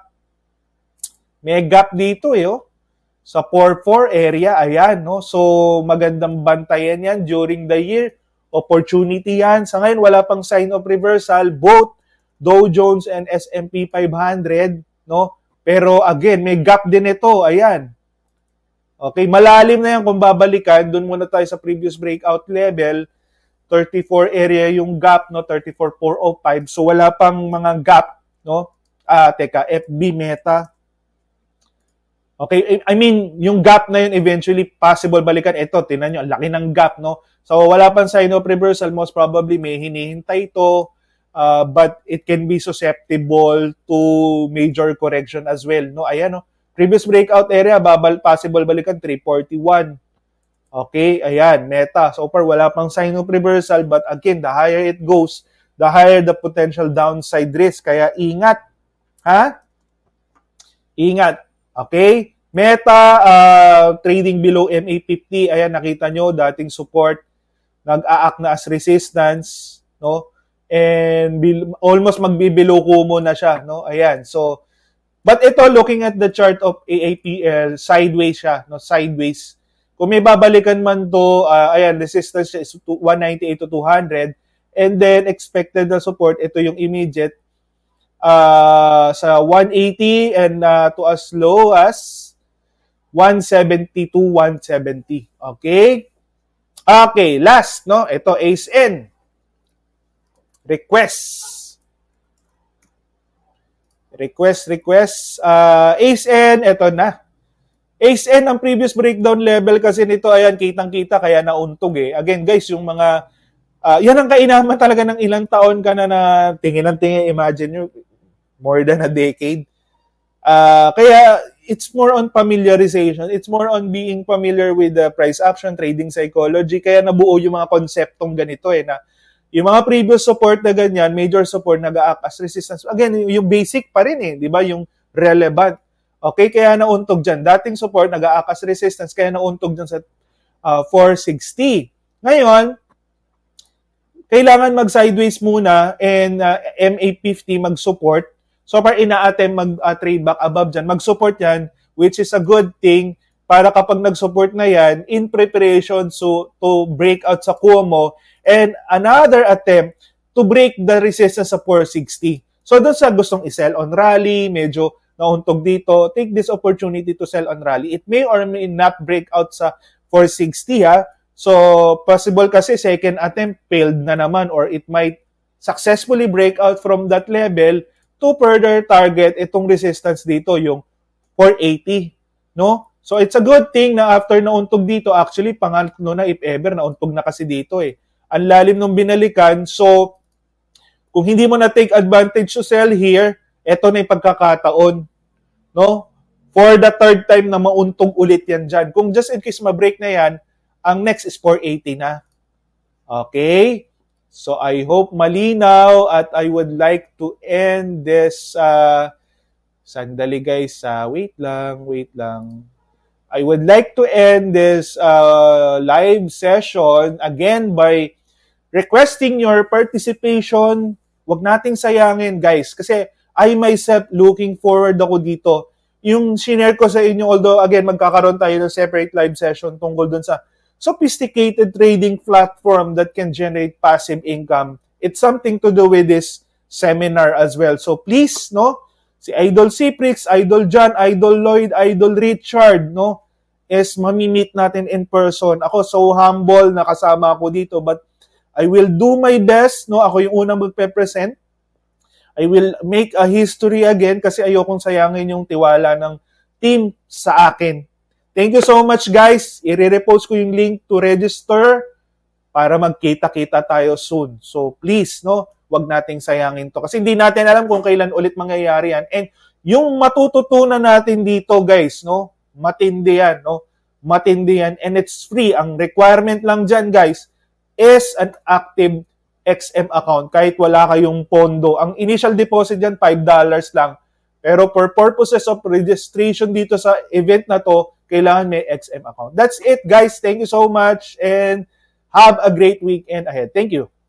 May gap dito eh oh. Sa 4-4 area, ayan no. So magandang bantayan yan during the year. Opportunity yan. Sa ngayon wala pang sign of reversal. Both Dow Jones and S&P 500 no. Pero again, may gap din ito. Ayan. Okay, malalim na yan kung babalikan. Doon muna tayo sa previous breakout level. 34 area yung gap no 34405 so wala pang mga gap no ah teka FB Meta Okay, I mean, yung gap na yun eventually possible balikan. Ito, tinan nyo, ang laki ng gap, no? So, wala pang sign of reversal. Most probably, may hinihintay ito. Uh, ah, but it can be susceptible to major correction as well, no? Ayan, no? Previous breakout area, babal, possible balikan 341. Okay, ayan, meta. So far, wala pang sign of reversal but again, the higher it goes, the higher the potential downside risk. Kaya ingat. Ha? Ingat. Okay? Meta, uh, trading below MA50. Ayan, nakita nyo, dating support. Nag-aak na as resistance. No? And almost magbibelow kumo na siya. No? Ayan, so... But ito, looking at the chart of AAPL, sideways siya. No? Sideways kung may babalikan man to, uh, ayan, resistance siya is 198 to 200. And then, expected na support, ito yung immediate, uh, sa 180 and uh, to as low as 170 to 170. Okay? Okay, last, no? Ito, ace N. Request. Request, request. Uh, ace N, ito na. ASN ang previous breakdown level kasi nito, ayan, kitang-kita, kaya nauntog eh. Again, guys, yung mga, uh, yan ang kainaman talaga ng ilang taon ka na na tingin ng tingin, imagine nyo, more than a decade. Uh, kaya, it's more on familiarization. It's more on being familiar with the price action, trading psychology. Kaya nabuo yung mga konseptong ganito eh, na yung mga previous support na ganyan, major support, nag-act as resistance. Again, yung basic pa rin eh, di ba? Yung relevant Okay, kaya nauntog dyan. Dating support, nag-aakas resistance, kaya nauntog dyan sa uh, 460. Ngayon, kailangan mag-sideways muna and uh, MA50 mag-support. So far, ina-attempt mag-trade uh, back above dyan. Mag-support yan, which is a good thing para kapag nag-support na yan, in preparation so, to break out sa Kumo and another attempt to break the resistance sa 460. So doon sa gustong isell on rally, medyo nauntog dito, take this opportunity to sell on rally. It may or may not break out sa 460 ha. So, possible kasi second attempt failed na naman or it might successfully break out from that level to further target itong resistance dito, yung 480. No? So it's a good thing na after nauntog dito, actually pangatlo na if ever, nauntog na kasi dito eh. Ang lalim nung binalikan, so kung hindi mo na take advantage to sell here, eto na yung pagkakataon no? For the third time na mauntog ulit yan dyan. Kung just in case ma-break na yan, ang next is 480 na. Okay? So I hope malinaw at I would like to end this uh, sandali guys, uh, wait lang, wait lang. I would like to end this uh, live session again by requesting your participation. Huwag nating sayangin guys kasi I myself, looking forward ako dito. Yung shinare ko sa inyo, although again, magkakaroon tayo ng separate live session tungkol dun sa sophisticated trading platform that can generate passive income. It's something to do with this seminar as well. So please, no? Si Idol Ciprix, Idol John, Idol Lloyd, Idol Richard, no? is mamimit natin in person. Ako so humble na kasama ako dito but I will do my best, no? Ako yung unang magpe-present I will make a history again kasi ayokong sayangin yung tiwala ng team sa akin. Thank you so much guys. I-repost ko yung link to register para magkita-kita tayo soon. So please, no, wag nating sayangin to kasi hindi natin alam kung kailan ulit mangyayari yan. And yung matututunan natin dito, guys, no, matindi yan, no? Matindi yan and it's free. Ang requirement lang dyan, guys, is an active XM account kahit wala kayong pondo. Ang initial deposit diyan $5 lang. Pero for purposes of registration dito sa event na to, kailangan may XM account. That's it, guys. Thank you so much and have a great weekend ahead. Thank you.